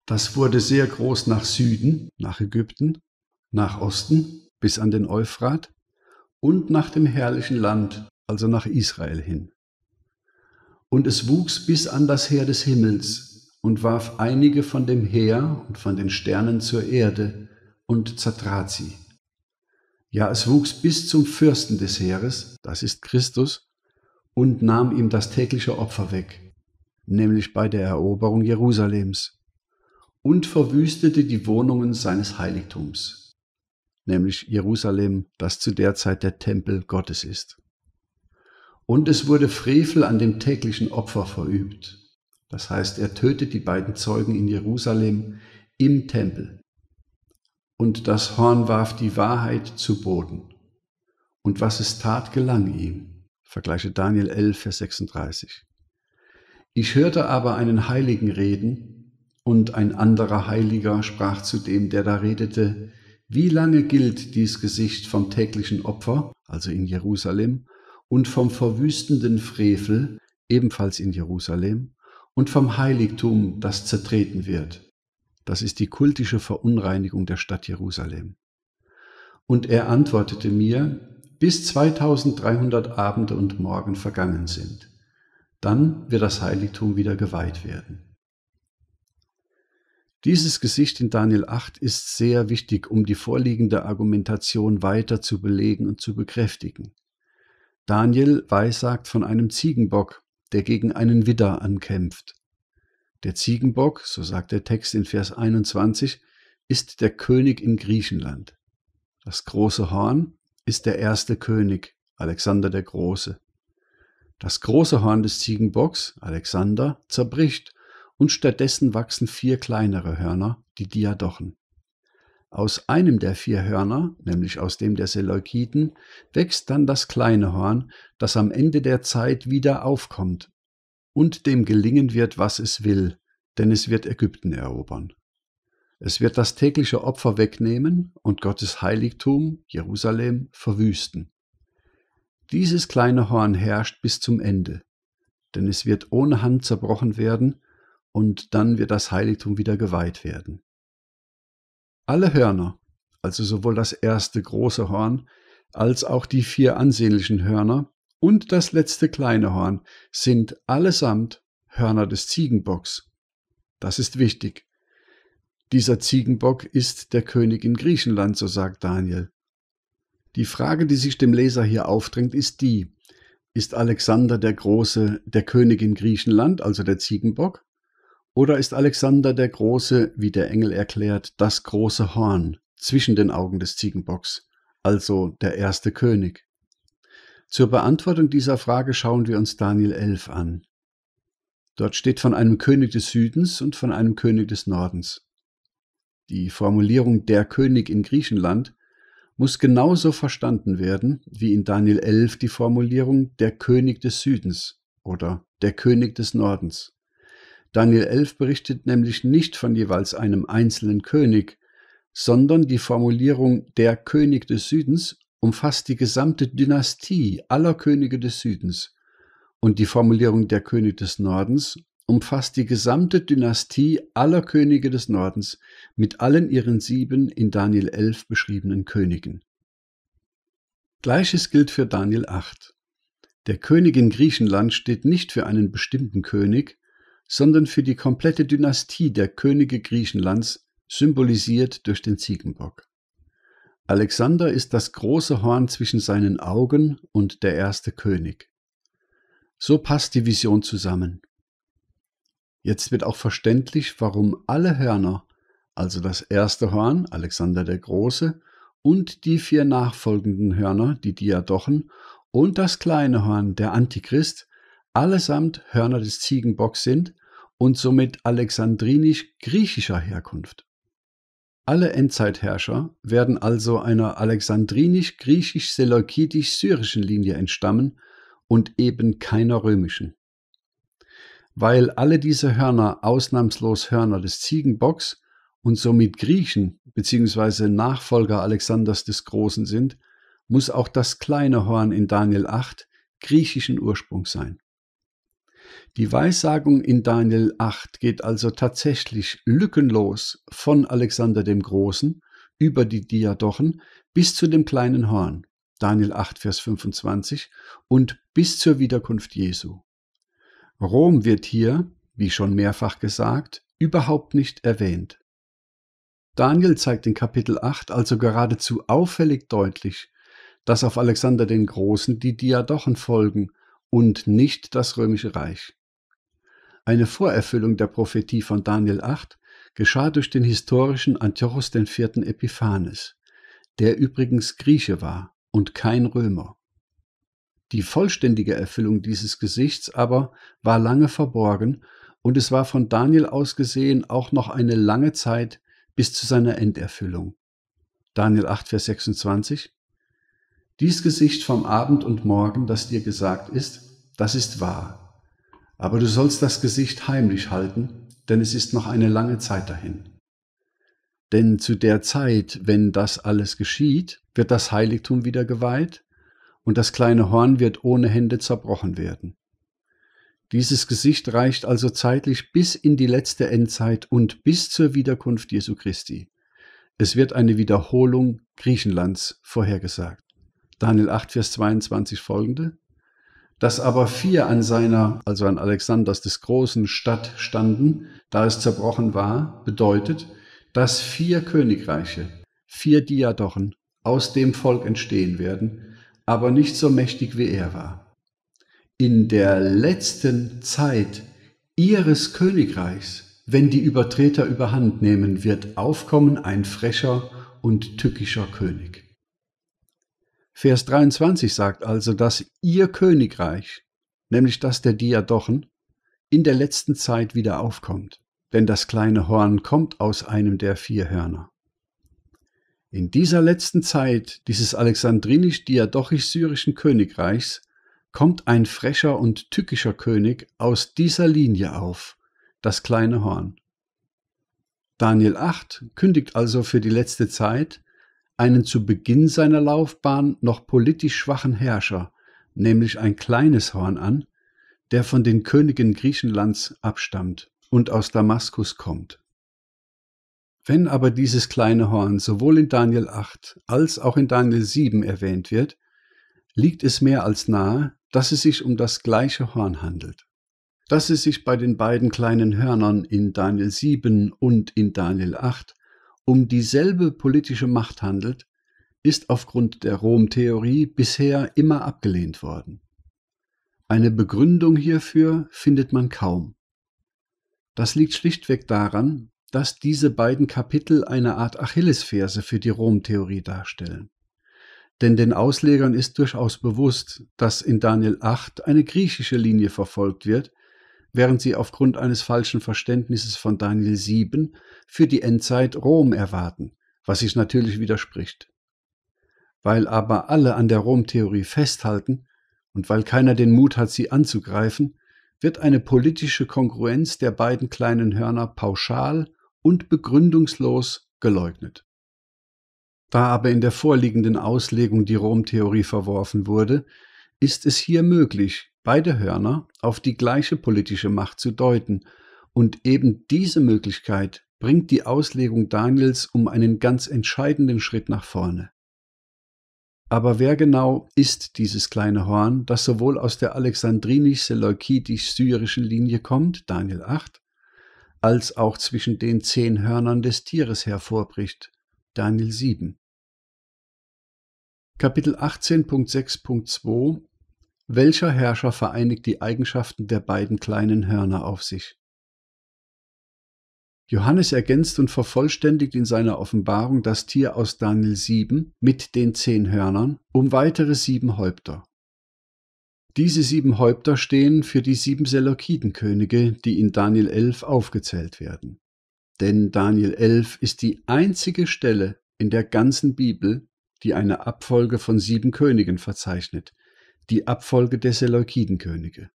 Das wurde sehr groß nach Süden, nach Ägypten, nach Osten bis an den Euphrat und nach dem herrlichen Land, also nach Israel hin. Und es wuchs bis an das Heer des Himmels und warf einige von dem Heer und von den Sternen zur Erde, und zertrat sie. Ja, es wuchs bis zum Fürsten des Heeres, das ist Christus, und nahm ihm das tägliche Opfer weg, nämlich bei der Eroberung Jerusalems, und verwüstete die Wohnungen seines Heiligtums, nämlich Jerusalem, das zu der Zeit der Tempel Gottes ist. Und es wurde Frevel an dem täglichen Opfer verübt. Das heißt, er tötet die beiden Zeugen in Jerusalem im Tempel und das Horn warf die Wahrheit zu Boden. Und was es tat, gelang ihm. Vergleiche Daniel 11, Vers 36. Ich hörte aber einen Heiligen reden, und ein anderer Heiliger sprach zu dem, der da redete, wie lange gilt dies Gesicht vom täglichen Opfer, also in Jerusalem, und vom verwüstenden Frevel, ebenfalls in Jerusalem, und vom Heiligtum, das zertreten wird? Das ist die kultische Verunreinigung der Stadt Jerusalem. Und er antwortete mir, bis 2300 Abende und Morgen vergangen sind. Dann wird das Heiligtum wieder geweiht werden. Dieses Gesicht in Daniel 8 ist sehr wichtig, um die vorliegende Argumentation weiter zu belegen und zu bekräftigen. Daniel weissagt von einem Ziegenbock, der gegen einen Widder ankämpft. Der Ziegenbock, so sagt der Text in Vers 21, ist der König in Griechenland. Das große Horn ist der erste König, Alexander der Große. Das große Horn des Ziegenbocks, Alexander, zerbricht und stattdessen wachsen vier kleinere Hörner, die Diadochen. Aus einem der vier Hörner, nämlich aus dem der Seleukiden, wächst dann das kleine Horn, das am Ende der Zeit wieder aufkommt und dem gelingen wird, was es will, denn es wird Ägypten erobern. Es wird das tägliche Opfer wegnehmen und Gottes Heiligtum, Jerusalem, verwüsten. Dieses kleine Horn herrscht bis zum Ende, denn es wird ohne Hand zerbrochen werden und dann wird das Heiligtum wieder geweiht werden. Alle Hörner, also sowohl das erste große Horn als auch die vier ansehnlichen Hörner, und das letzte kleine Horn sind allesamt Hörner des Ziegenbocks. Das ist wichtig. Dieser Ziegenbock ist der König in Griechenland, so sagt Daniel. Die Frage, die sich dem Leser hier aufdrängt, ist die, ist Alexander der Große der König in Griechenland, also der Ziegenbock, oder ist Alexander der Große, wie der Engel erklärt, das große Horn zwischen den Augen des Ziegenbocks, also der erste König? Zur Beantwortung dieser Frage schauen wir uns Daniel 11 an. Dort steht von einem König des Südens und von einem König des Nordens. Die Formulierung der König in Griechenland muss genauso verstanden werden, wie in Daniel 11 die Formulierung der König des Südens oder der König des Nordens. Daniel 11 berichtet nämlich nicht von jeweils einem einzelnen König, sondern die Formulierung der König des Südens umfasst die gesamte Dynastie aller Könige des Südens und die Formulierung der König des Nordens umfasst die gesamte Dynastie aller Könige des Nordens mit allen ihren sieben in Daniel 11 beschriebenen Königen. Gleiches gilt für Daniel 8. Der König in Griechenland steht nicht für einen bestimmten König, sondern für die komplette Dynastie der Könige Griechenlands, symbolisiert durch den Ziegenbock. Alexander ist das große Horn zwischen seinen Augen und der erste König. So passt die Vision zusammen. Jetzt wird auch verständlich, warum alle Hörner, also das erste Horn, Alexander der Große, und die vier nachfolgenden Hörner, die Diadochen, und das kleine Horn, der Antichrist, allesamt Hörner des Ziegenbocks sind und somit alexandrinisch-griechischer Herkunft. Alle Endzeitherrscher werden also einer alexandrinisch-griechisch-seleukidisch-syrischen Linie entstammen und eben keiner römischen. Weil alle diese Hörner ausnahmslos Hörner des Ziegenbocks und somit Griechen bzw. Nachfolger Alexanders des Großen sind, muss auch das kleine Horn in Daniel 8 griechischen Ursprungs sein. Die Weissagung in Daniel 8 geht also tatsächlich lückenlos von Alexander dem Großen über die Diadochen bis zu dem kleinen Horn, Daniel 8, Vers 25, und bis zur Wiederkunft Jesu. Rom wird hier, wie schon mehrfach gesagt, überhaupt nicht erwähnt. Daniel zeigt in Kapitel 8 also geradezu auffällig deutlich, dass auf Alexander den Großen die Diadochen folgen und nicht das römische Reich. Eine Vorerfüllung der Prophetie von Daniel 8 geschah durch den historischen Antiochos IV. Epiphanes, der übrigens Grieche war und kein Römer. Die vollständige Erfüllung dieses Gesichts aber war lange verborgen und es war von Daniel aus gesehen auch noch eine lange Zeit bis zu seiner Enderfüllung. Daniel 8, Vers 26. Dies Gesicht vom Abend und Morgen, das dir gesagt ist, das ist wahr aber du sollst das Gesicht heimlich halten, denn es ist noch eine lange Zeit dahin. Denn zu der Zeit, wenn das alles geschieht, wird das Heiligtum wieder geweiht und das kleine Horn wird ohne Hände zerbrochen werden. Dieses Gesicht reicht also zeitlich bis in die letzte Endzeit und bis zur Wiederkunft Jesu Christi. Es wird eine Wiederholung Griechenlands vorhergesagt. Daniel 8, Vers 22 folgende dass aber vier an seiner, also an Alexanders des Großen Stadt standen, da es zerbrochen war, bedeutet, dass vier Königreiche, vier Diadochen aus dem Volk entstehen werden, aber nicht so mächtig wie er war. In der letzten Zeit ihres Königreichs, wenn die Übertreter überhand nehmen, wird aufkommen ein frecher und tückischer König. Vers 23 sagt also, dass ihr Königreich, nämlich das der Diadochen, in der letzten Zeit wieder aufkommt, denn das kleine Horn kommt aus einem der vier Hörner. In dieser letzten Zeit dieses alexandrinisch-diadochisch-syrischen Königreichs kommt ein frecher und tückischer König aus dieser Linie auf, das kleine Horn. Daniel 8 kündigt also für die letzte Zeit einen zu Beginn seiner Laufbahn noch politisch schwachen Herrscher, nämlich ein kleines Horn an, der von den Königen Griechenlands abstammt und aus Damaskus kommt. Wenn aber dieses kleine Horn sowohl in Daniel 8 als auch in Daniel 7 erwähnt wird, liegt es mehr als nahe, dass es sich um das gleiche Horn handelt. Dass es sich bei den beiden kleinen Hörnern in Daniel 7 und in Daniel 8 um dieselbe politische Macht handelt, ist aufgrund der Rom-Theorie bisher immer abgelehnt worden. Eine Begründung hierfür findet man kaum. Das liegt schlichtweg daran, dass diese beiden Kapitel eine Art Achillesferse für die Rom-Theorie darstellen. Denn den Auslegern ist durchaus bewusst, dass in Daniel 8 eine griechische Linie verfolgt wird, während sie aufgrund eines falschen Verständnisses von Daniel 7 für die Endzeit Rom erwarten, was sich natürlich widerspricht. Weil aber alle an der Rom-Theorie festhalten und weil keiner den Mut hat, sie anzugreifen, wird eine politische Kongruenz der beiden kleinen Hörner pauschal und begründungslos geleugnet. Da aber in der vorliegenden Auslegung die Rom-Theorie verworfen wurde, ist es hier möglich, beide Hörner auf die gleiche politische Macht zu deuten, und eben diese Möglichkeit bringt die Auslegung Daniels um einen ganz entscheidenden Schritt nach vorne. Aber wer genau ist dieses kleine Horn, das sowohl aus der alexandrinisch seleukidisch syrischen Linie kommt, Daniel 8, als auch zwischen den zehn Hörnern des Tieres hervorbricht, Daniel 7? Kapitel 18.6.2 welcher Herrscher vereinigt die Eigenschaften der beiden kleinen Hörner auf sich? Johannes ergänzt und vervollständigt in seiner Offenbarung das Tier aus Daniel 7 mit den zehn Hörnern um weitere sieben Häupter. Diese sieben Häupter stehen für die sieben Seleukidenkönige, die in Daniel 11 aufgezählt werden. Denn Daniel 11 ist die einzige Stelle in der ganzen Bibel, die eine Abfolge von sieben Königen verzeichnet, die Abfolge der Seleukidenkönige.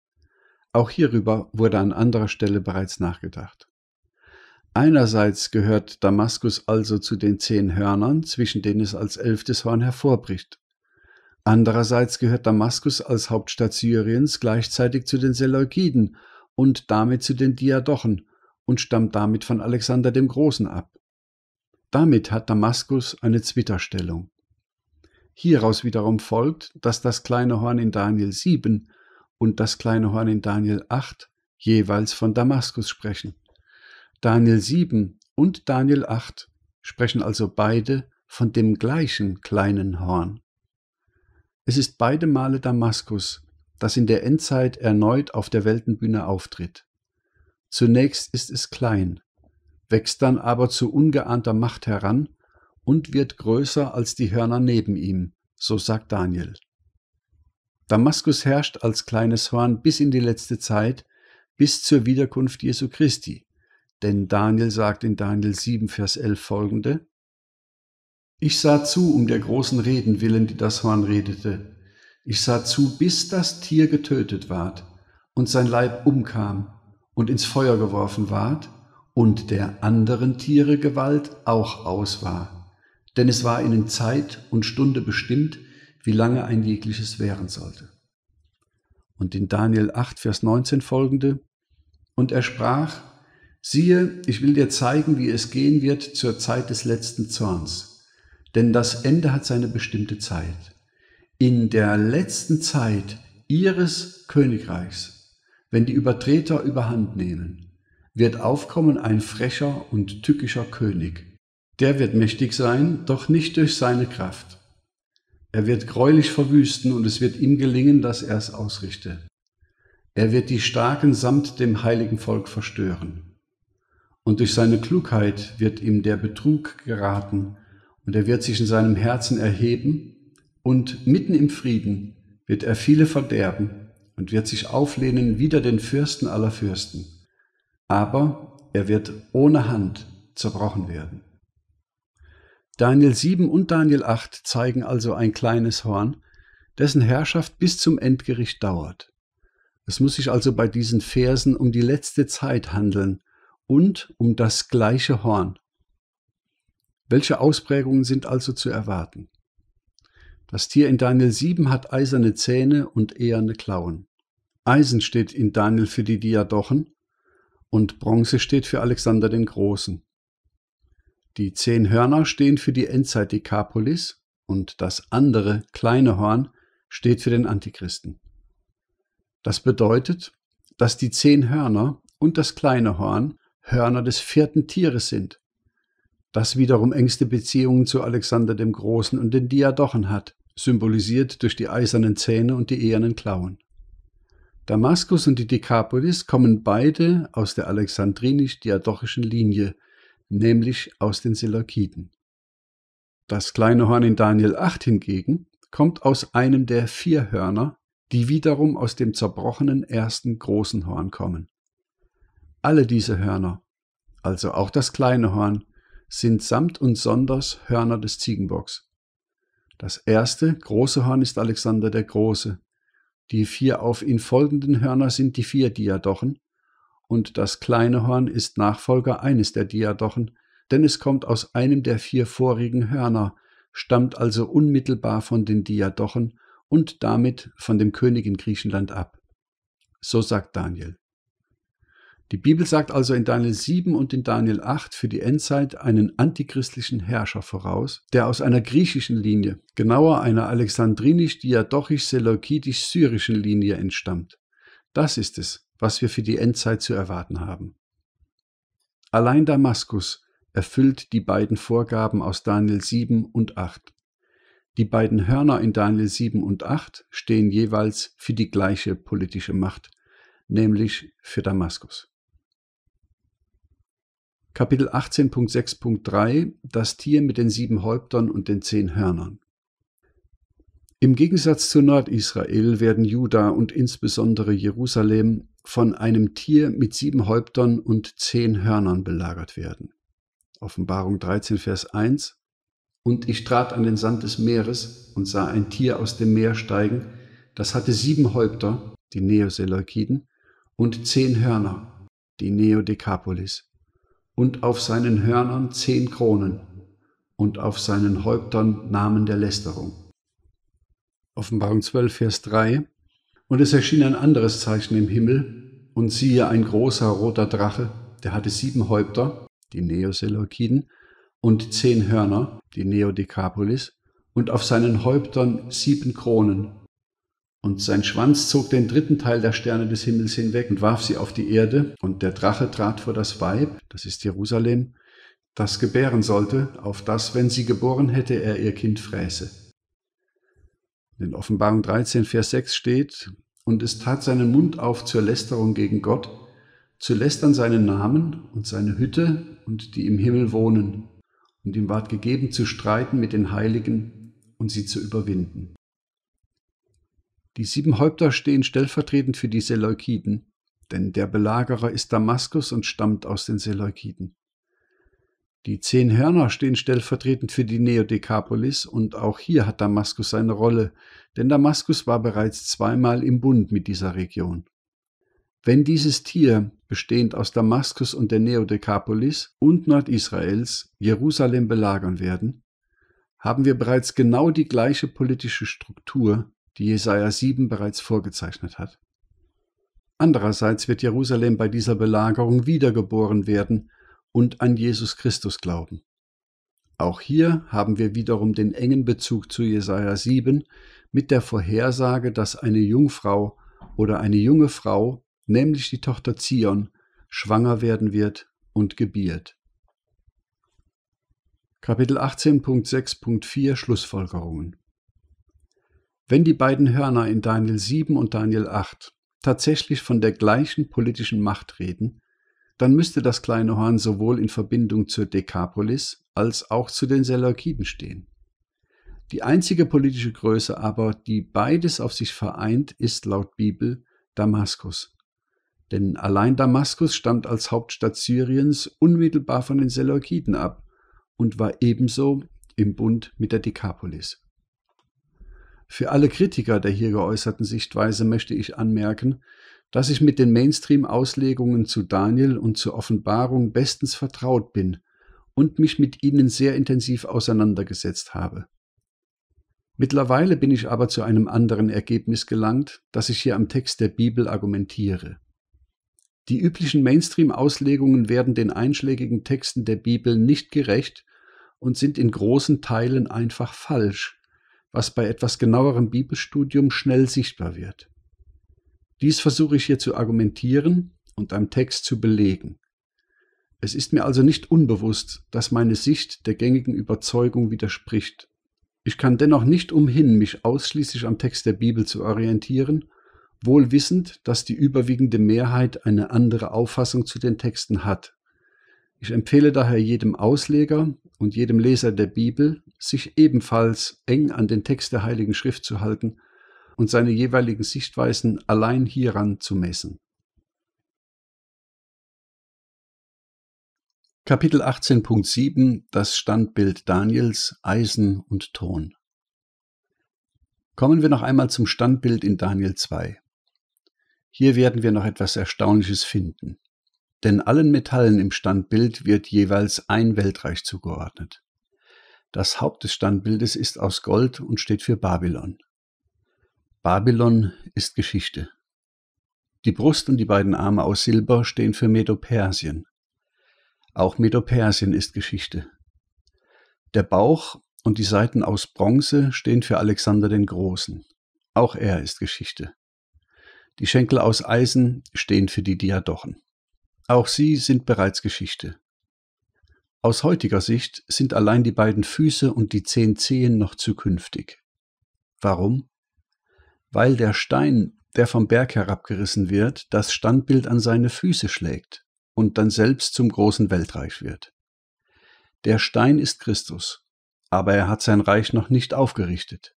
Auch hierüber wurde an anderer Stelle bereits nachgedacht. Einerseits gehört Damaskus also zu den zehn Hörnern, zwischen denen es als elftes Horn hervorbricht. Andererseits gehört Damaskus als Hauptstadt Syriens gleichzeitig zu den Seleukiden und damit zu den Diadochen und stammt damit von Alexander dem Großen ab. Damit hat Damaskus eine Zwitterstellung. Hieraus wiederum folgt, dass das kleine Horn in Daniel 7 und das kleine Horn in Daniel 8 jeweils von Damaskus sprechen. Daniel 7 und Daniel 8 sprechen also beide von dem gleichen kleinen Horn. Es ist beide Male Damaskus, das in der Endzeit erneut auf der Weltenbühne auftritt. Zunächst ist es klein, wächst dann aber zu ungeahnter Macht heran und wird größer als die Hörner neben ihm, so sagt Daniel. Damaskus herrscht als kleines Horn bis in die letzte Zeit, bis zur Wiederkunft Jesu Christi. Denn Daniel sagt in Daniel 7, Vers 11 folgende, Ich sah zu um der großen Reden willen, die das Horn redete. Ich sah zu, bis das Tier getötet ward und sein Leib umkam und ins Feuer geworfen ward und der anderen Tiere Gewalt auch aus war denn es war ihnen Zeit und Stunde bestimmt, wie lange ein jegliches währen sollte. Und in Daniel 8, Vers 19 folgende, und er sprach, siehe, ich will dir zeigen, wie es gehen wird zur Zeit des letzten Zorns, denn das Ende hat seine bestimmte Zeit. In der letzten Zeit ihres Königreichs, wenn die Übertreter überhand nehmen, wird aufkommen ein frecher und tückischer König, der wird mächtig sein, doch nicht durch seine Kraft. Er wird greulich verwüsten und es wird ihm gelingen, dass er es ausrichte. Er wird die Starken samt dem heiligen Volk verstören. Und durch seine Klugheit wird ihm der Betrug geraten und er wird sich in seinem Herzen erheben und mitten im Frieden wird er viele verderben und wird sich auflehnen wider den Fürsten aller Fürsten. Aber er wird ohne Hand zerbrochen werden. Daniel 7 und Daniel 8 zeigen also ein kleines Horn, dessen Herrschaft bis zum Endgericht dauert. Es muss sich also bei diesen Versen um die letzte Zeit handeln und um das gleiche Horn. Welche Ausprägungen sind also zu erwarten? Das Tier in Daniel 7 hat eiserne Zähne und eherne Klauen. Eisen steht in Daniel für die Diadochen und Bronze steht für Alexander den Großen. Die zehn Hörner stehen für die Endzeit Dekapolis und das andere kleine Horn steht für den Antichristen. Das bedeutet, dass die zehn Hörner und das kleine Horn Hörner des vierten Tieres sind, das wiederum engste Beziehungen zu Alexander dem Großen und den Diadochen hat, symbolisiert durch die eisernen Zähne und die ehernen Klauen. Damaskus und die Dekapolis kommen beide aus der alexandrinisch-diadochischen Linie, nämlich aus den Seleukiden. Das kleine Horn in Daniel 8 hingegen kommt aus einem der vier Hörner, die wiederum aus dem zerbrochenen ersten großen Horn kommen. Alle diese Hörner, also auch das kleine Horn, sind samt und sonders Hörner des Ziegenbocks. Das erste große Horn ist Alexander der Große. Die vier auf ihn folgenden Hörner sind die vier Diadochen, und das kleine Horn ist Nachfolger eines der Diadochen, denn es kommt aus einem der vier vorigen Hörner, stammt also unmittelbar von den Diadochen und damit von dem König in Griechenland ab. So sagt Daniel. Die Bibel sagt also in Daniel 7 und in Daniel 8 für die Endzeit einen antichristlichen Herrscher voraus, der aus einer griechischen Linie, genauer einer alexandrinisch-diadochisch-seleukidisch-syrischen Linie entstammt. Das ist es, was wir für die Endzeit zu erwarten haben. Allein Damaskus erfüllt die beiden Vorgaben aus Daniel 7 und 8. Die beiden Hörner in Daniel 7 und 8 stehen jeweils für die gleiche politische Macht, nämlich für Damaskus. Kapitel 18.6.3 Das Tier mit den sieben Häuptern und den zehn Hörnern. Im Gegensatz zu Nordisrael werden Juda und insbesondere Jerusalem von einem Tier mit sieben Häuptern und zehn Hörnern belagert werden. Offenbarung 13, Vers 1. Und ich trat an den Sand des Meeres und sah ein Tier aus dem Meer steigen, das hatte sieben Häupter, die Neoseleukiden, und zehn Hörner, die Neodekapolis, und auf seinen Hörnern zehn Kronen, und auf seinen Häuptern Namen der Lästerung. Offenbarung 12, Vers 3 und es erschien ein anderes Zeichen im Himmel, und siehe ein großer roter Drache, der hatte sieben Häupter, die Neoseleukiden, und zehn Hörner, die Neodekapolis, und auf seinen Häuptern sieben Kronen. Und sein Schwanz zog den dritten Teil der Sterne des Himmels hinweg und warf sie auf die Erde, und der Drache trat vor das Weib, das ist Jerusalem, das gebären sollte, auf das, wenn sie geboren hätte, er ihr Kind fräße in Offenbarung 13, Vers 6 steht, und es tat seinen Mund auf zur Lästerung gegen Gott, zu lästern seinen Namen und seine Hütte und die im Himmel wohnen. Und ihm ward gegeben zu streiten mit den Heiligen und sie zu überwinden. Die sieben Häupter stehen stellvertretend für die Seleukiden, denn der Belagerer ist Damaskus und stammt aus den Seleukiden. Die zehn Hörner stehen stellvertretend für die Neodekapolis und auch hier hat Damaskus seine Rolle, denn Damaskus war bereits zweimal im Bund mit dieser Region. Wenn dieses Tier, bestehend aus Damaskus und der Neodekapolis und Nordisraels, Jerusalem belagern werden, haben wir bereits genau die gleiche politische Struktur, die Jesaja 7 bereits vorgezeichnet hat. Andererseits wird Jerusalem bei dieser Belagerung wiedergeboren werden und an Jesus Christus glauben. Auch hier haben wir wiederum den engen Bezug zu Jesaja 7 mit der Vorhersage, dass eine Jungfrau oder eine junge Frau, nämlich die Tochter Zion, schwanger werden wird und gebiert. Kapitel 18.6.4 Schlussfolgerungen Wenn die beiden Hörner in Daniel 7 und Daniel 8 tatsächlich von der gleichen politischen Macht reden, dann müsste das kleine Horn sowohl in Verbindung zur Dekapolis als auch zu den Seleukiden stehen. Die einzige politische Größe aber, die beides auf sich vereint, ist laut Bibel Damaskus. Denn allein Damaskus stammt als Hauptstadt Syriens unmittelbar von den Seleukiden ab und war ebenso im Bund mit der Dekapolis. Für alle Kritiker der hier geäußerten Sichtweise möchte ich anmerken, dass ich mit den Mainstream-Auslegungen zu Daniel und zur Offenbarung bestens vertraut bin und mich mit ihnen sehr intensiv auseinandergesetzt habe. Mittlerweile bin ich aber zu einem anderen Ergebnis gelangt, das ich hier am Text der Bibel argumentiere. Die üblichen Mainstream-Auslegungen werden den einschlägigen Texten der Bibel nicht gerecht und sind in großen Teilen einfach falsch, was bei etwas genauerem Bibelstudium schnell sichtbar wird. Dies versuche ich hier zu argumentieren und am Text zu belegen. Es ist mir also nicht unbewusst, dass meine Sicht der gängigen Überzeugung widerspricht. Ich kann dennoch nicht umhin, mich ausschließlich am Text der Bibel zu orientieren, wohl wissend, dass die überwiegende Mehrheit eine andere Auffassung zu den Texten hat. Ich empfehle daher jedem Ausleger und jedem Leser der Bibel, sich ebenfalls eng an den Text der Heiligen Schrift zu halten und seine jeweiligen Sichtweisen allein hieran zu messen. Kapitel 18.7 Das Standbild Daniels, Eisen und Ton. Kommen wir noch einmal zum Standbild in Daniel 2. Hier werden wir noch etwas Erstaunliches finden. Denn allen Metallen im Standbild wird jeweils ein Weltreich zugeordnet. Das Haupt des Standbildes ist aus Gold und steht für Babylon. Babylon ist Geschichte. Die Brust und die beiden Arme aus Silber stehen für Medopersien. Auch Medopersien ist Geschichte. Der Bauch und die Seiten aus Bronze stehen für Alexander den Großen. Auch er ist Geschichte. Die Schenkel aus Eisen stehen für die Diadochen. Auch sie sind bereits Geschichte. Aus heutiger Sicht sind allein die beiden Füße und die zehn Zehen noch zukünftig. Warum? weil der Stein, der vom Berg herabgerissen wird, das Standbild an seine Füße schlägt und dann selbst zum großen Weltreich wird. Der Stein ist Christus, aber er hat sein Reich noch nicht aufgerichtet.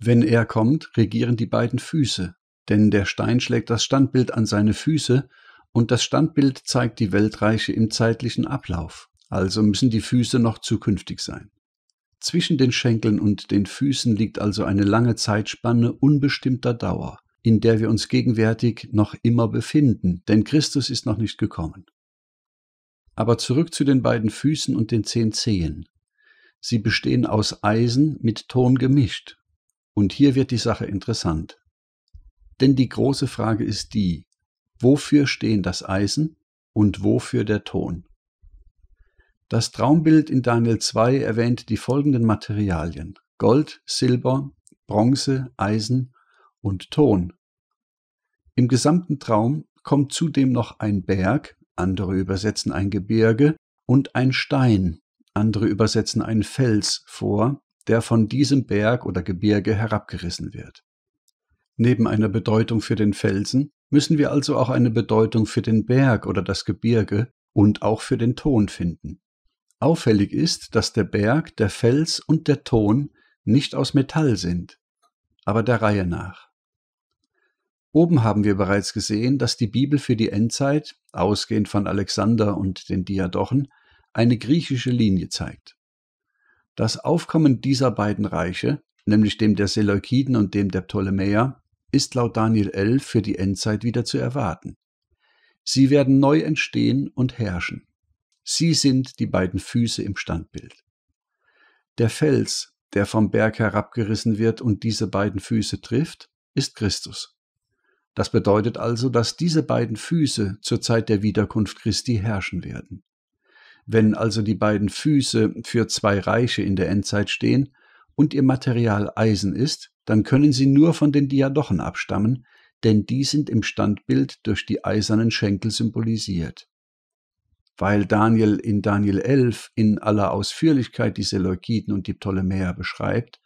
Wenn er kommt, regieren die beiden Füße, denn der Stein schlägt das Standbild an seine Füße und das Standbild zeigt die Weltreiche im zeitlichen Ablauf, also müssen die Füße noch zukünftig sein. Zwischen den Schenkeln und den Füßen liegt also eine lange Zeitspanne unbestimmter Dauer, in der wir uns gegenwärtig noch immer befinden, denn Christus ist noch nicht gekommen. Aber zurück zu den beiden Füßen und den zehn Zehen. Sie bestehen aus Eisen mit Ton gemischt. Und hier wird die Sache interessant. Denn die große Frage ist die, wofür stehen das Eisen und wofür der Ton? Das Traumbild in Daniel 2 erwähnt die folgenden Materialien Gold, Silber, Bronze, Eisen und Ton. Im gesamten Traum kommt zudem noch ein Berg, andere übersetzen ein Gebirge, und ein Stein, andere übersetzen ein Fels vor, der von diesem Berg oder Gebirge herabgerissen wird. Neben einer Bedeutung für den Felsen müssen wir also auch eine Bedeutung für den Berg oder das Gebirge und auch für den Ton finden. Auffällig ist, dass der Berg, der Fels und der Ton nicht aus Metall sind, aber der Reihe nach. Oben haben wir bereits gesehen, dass die Bibel für die Endzeit, ausgehend von Alexander und den Diadochen, eine griechische Linie zeigt. Das Aufkommen dieser beiden Reiche, nämlich dem der Seleukiden und dem der Ptolemäer, ist laut Daniel 11 für die Endzeit wieder zu erwarten. Sie werden neu entstehen und herrschen. Sie sind die beiden Füße im Standbild. Der Fels, der vom Berg herabgerissen wird und diese beiden Füße trifft, ist Christus. Das bedeutet also, dass diese beiden Füße zur Zeit der Wiederkunft Christi herrschen werden. Wenn also die beiden Füße für zwei Reiche in der Endzeit stehen und ihr Material Eisen ist, dann können sie nur von den Diadochen abstammen, denn die sind im Standbild durch die eisernen Schenkel symbolisiert weil Daniel in Daniel 11 in aller Ausführlichkeit die Seleukiden und die Ptolemäer beschreibt,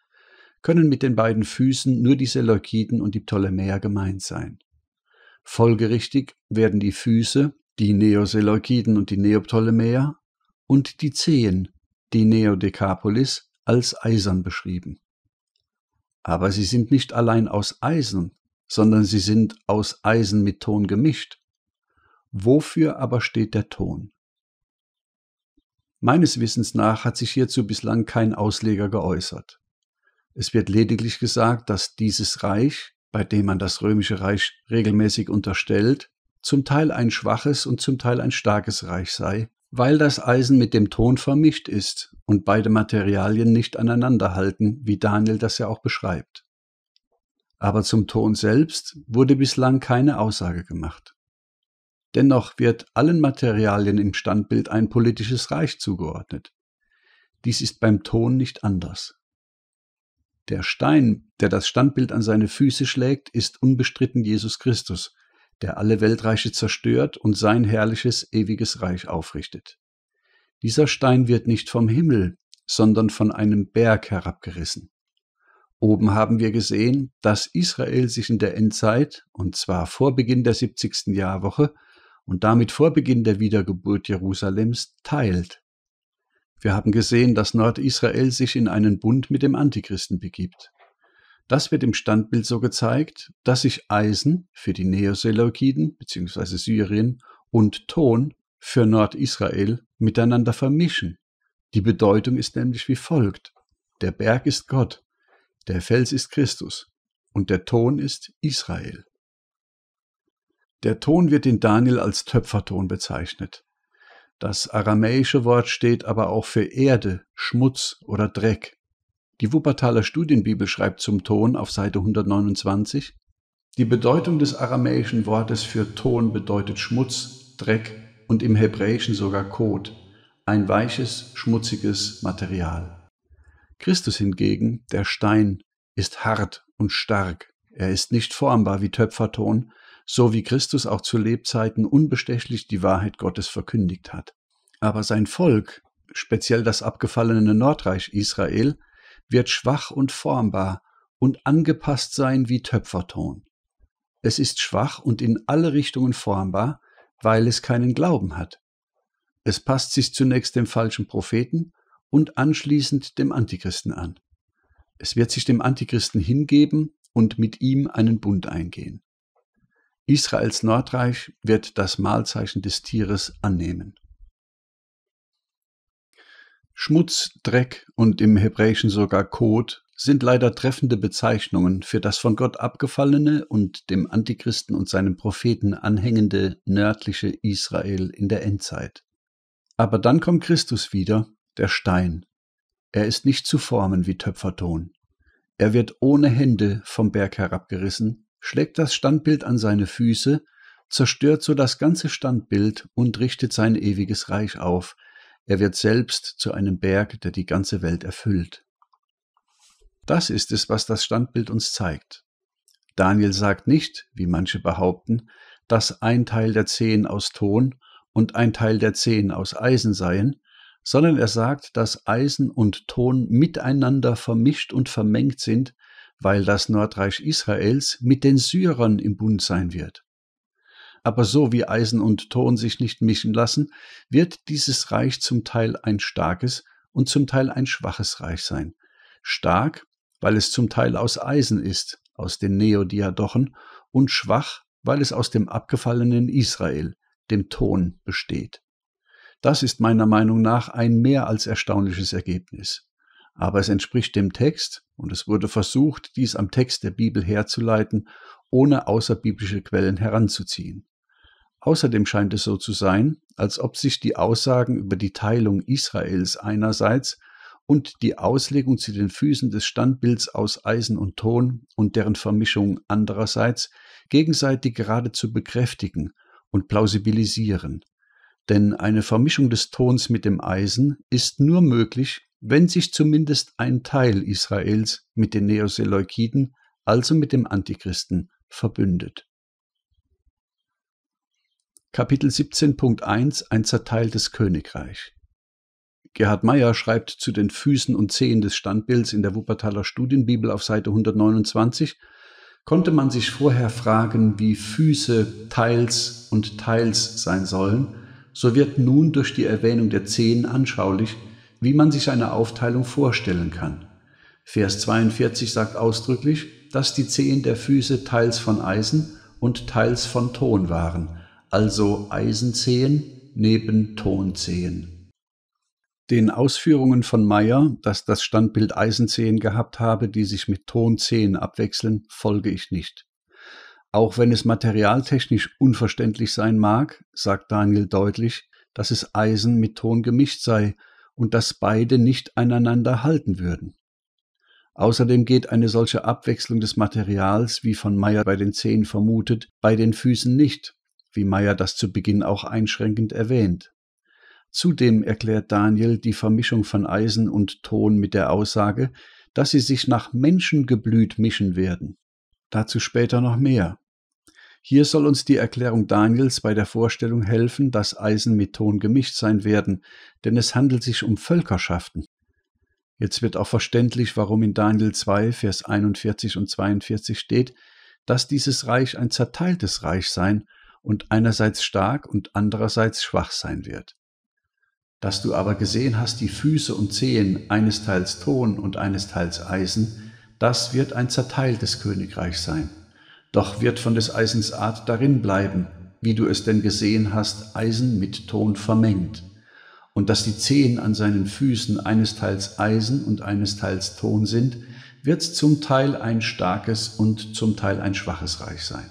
können mit den beiden Füßen nur die Seleukiden und die Ptolemäer gemeint sein. Folgerichtig werden die Füße, die Neoseleukiden und die Neoptolemäer, und die Zehen, die Neodekapolis, als eisern beschrieben. Aber sie sind nicht allein aus Eisen, sondern sie sind aus Eisen mit Ton gemischt. Wofür aber steht der Ton? Meines Wissens nach hat sich hierzu bislang kein Ausleger geäußert. Es wird lediglich gesagt, dass dieses Reich, bei dem man das römische Reich regelmäßig unterstellt, zum Teil ein schwaches und zum Teil ein starkes Reich sei, weil das Eisen mit dem Ton vermischt ist und beide Materialien nicht aneinander halten, wie Daniel das ja auch beschreibt. Aber zum Ton selbst wurde bislang keine Aussage gemacht. Dennoch wird allen Materialien im Standbild ein politisches Reich zugeordnet. Dies ist beim Ton nicht anders. Der Stein, der das Standbild an seine Füße schlägt, ist unbestritten Jesus Christus, der alle Weltreiche zerstört und sein herrliches, ewiges Reich aufrichtet. Dieser Stein wird nicht vom Himmel, sondern von einem Berg herabgerissen. Oben haben wir gesehen, dass Israel sich in der Endzeit, und zwar vor Beginn der 70. Jahrwoche, und damit vor Beginn der Wiedergeburt Jerusalems teilt. Wir haben gesehen, dass Nordisrael sich in einen Bund mit dem Antichristen begibt. Das wird im Standbild so gezeigt, dass sich Eisen für die Neoseleukiden bzw. Syrien und Ton für Nordisrael miteinander vermischen. Die Bedeutung ist nämlich wie folgt. Der Berg ist Gott, der Fels ist Christus und der Ton ist Israel. Der Ton wird in Daniel als Töpferton bezeichnet. Das aramäische Wort steht aber auch für Erde, Schmutz oder Dreck. Die Wuppertaler Studienbibel schreibt zum Ton auf Seite 129, die Bedeutung des aramäischen Wortes für Ton bedeutet Schmutz, Dreck und im Hebräischen sogar Kot, ein weiches, schmutziges Material. Christus hingegen, der Stein, ist hart und stark. Er ist nicht formbar wie Töpferton, so wie Christus auch zu Lebzeiten unbestechlich die Wahrheit Gottes verkündigt hat. Aber sein Volk, speziell das abgefallene Nordreich Israel, wird schwach und formbar und angepasst sein wie Töpferton. Es ist schwach und in alle Richtungen formbar, weil es keinen Glauben hat. Es passt sich zunächst dem falschen Propheten und anschließend dem Antichristen an. Es wird sich dem Antichristen hingeben und mit ihm einen Bund eingehen. Israels Nordreich wird das Mahlzeichen des Tieres annehmen. Schmutz, Dreck und im Hebräischen sogar Kot sind leider treffende Bezeichnungen für das von Gott abgefallene und dem Antichristen und seinem Propheten anhängende nördliche Israel in der Endzeit. Aber dann kommt Christus wieder, der Stein. Er ist nicht zu formen wie Töpferton. Er wird ohne Hände vom Berg herabgerissen, schlägt das Standbild an seine Füße, zerstört so das ganze Standbild und richtet sein ewiges Reich auf. Er wird selbst zu einem Berg, der die ganze Welt erfüllt. Das ist es, was das Standbild uns zeigt. Daniel sagt nicht, wie manche behaupten, dass ein Teil der Zehen aus Ton und ein Teil der Zehen aus Eisen seien, sondern er sagt, dass Eisen und Ton miteinander vermischt und vermengt sind, weil das Nordreich Israels mit den Syrern im Bund sein wird. Aber so wie Eisen und Ton sich nicht mischen lassen, wird dieses Reich zum Teil ein starkes und zum Teil ein schwaches Reich sein. Stark, weil es zum Teil aus Eisen ist, aus den Neodiadochen, und schwach, weil es aus dem abgefallenen Israel, dem Ton, besteht. Das ist meiner Meinung nach ein mehr als erstaunliches Ergebnis aber es entspricht dem Text und es wurde versucht, dies am Text der Bibel herzuleiten, ohne außerbiblische Quellen heranzuziehen. Außerdem scheint es so zu sein, als ob sich die Aussagen über die Teilung Israels einerseits und die Auslegung zu den Füßen des Standbilds aus Eisen und Ton und deren Vermischung andererseits gegenseitig geradezu bekräftigen und plausibilisieren. Denn eine Vermischung des Tons mit dem Eisen ist nur möglich, wenn sich zumindest ein Teil Israels mit den Neoseleukiden, also mit dem Antichristen, verbündet. Kapitel 17.1 Ein zerteiltes Königreich Gerhard Meyer schreibt zu den Füßen und Zehen des Standbilds in der Wuppertaler Studienbibel auf Seite 129, konnte man sich vorher fragen, wie Füße teils und teils sein sollen, so wird nun durch die Erwähnung der Zehen anschaulich, wie man sich eine Aufteilung vorstellen kann. Vers 42 sagt ausdrücklich, dass die Zehen der Füße teils von Eisen und teils von Ton waren, also Eisenzehen neben Tonzehen. Den Ausführungen von Meyer, dass das Standbild Eisenzehen gehabt habe, die sich mit Tonzehen abwechseln, folge ich nicht. Auch wenn es materialtechnisch unverständlich sein mag, sagt Daniel deutlich, dass es Eisen mit Ton gemischt sei und dass beide nicht aneinander halten würden. Außerdem geht eine solche Abwechslung des Materials, wie von Meyer bei den Zehen vermutet, bei den Füßen nicht, wie Meyer das zu Beginn auch einschränkend erwähnt. Zudem erklärt Daniel die Vermischung von Eisen und Ton mit der Aussage, dass sie sich nach Menschengeblüt mischen werden. Dazu später noch mehr. Hier soll uns die Erklärung Daniels bei der Vorstellung helfen, dass Eisen mit Ton gemischt sein werden, denn es handelt sich um Völkerschaften. Jetzt wird auch verständlich, warum in Daniel 2, Vers 41 und 42 steht, dass dieses Reich ein zerteiltes Reich sein und einerseits stark und andererseits schwach sein wird. Dass du aber gesehen hast die Füße und Zehen, eines Teils Ton und eines Teils Eisen, das wird ein zerteiltes Königreich sein. Doch wird von des Eisens Art darin bleiben, wie du es denn gesehen hast, Eisen mit Ton vermengt. Und dass die Zehen an seinen Füßen eines Teils Eisen und eines Teils Ton sind, wird zum Teil ein starkes und zum Teil ein schwaches Reich sein.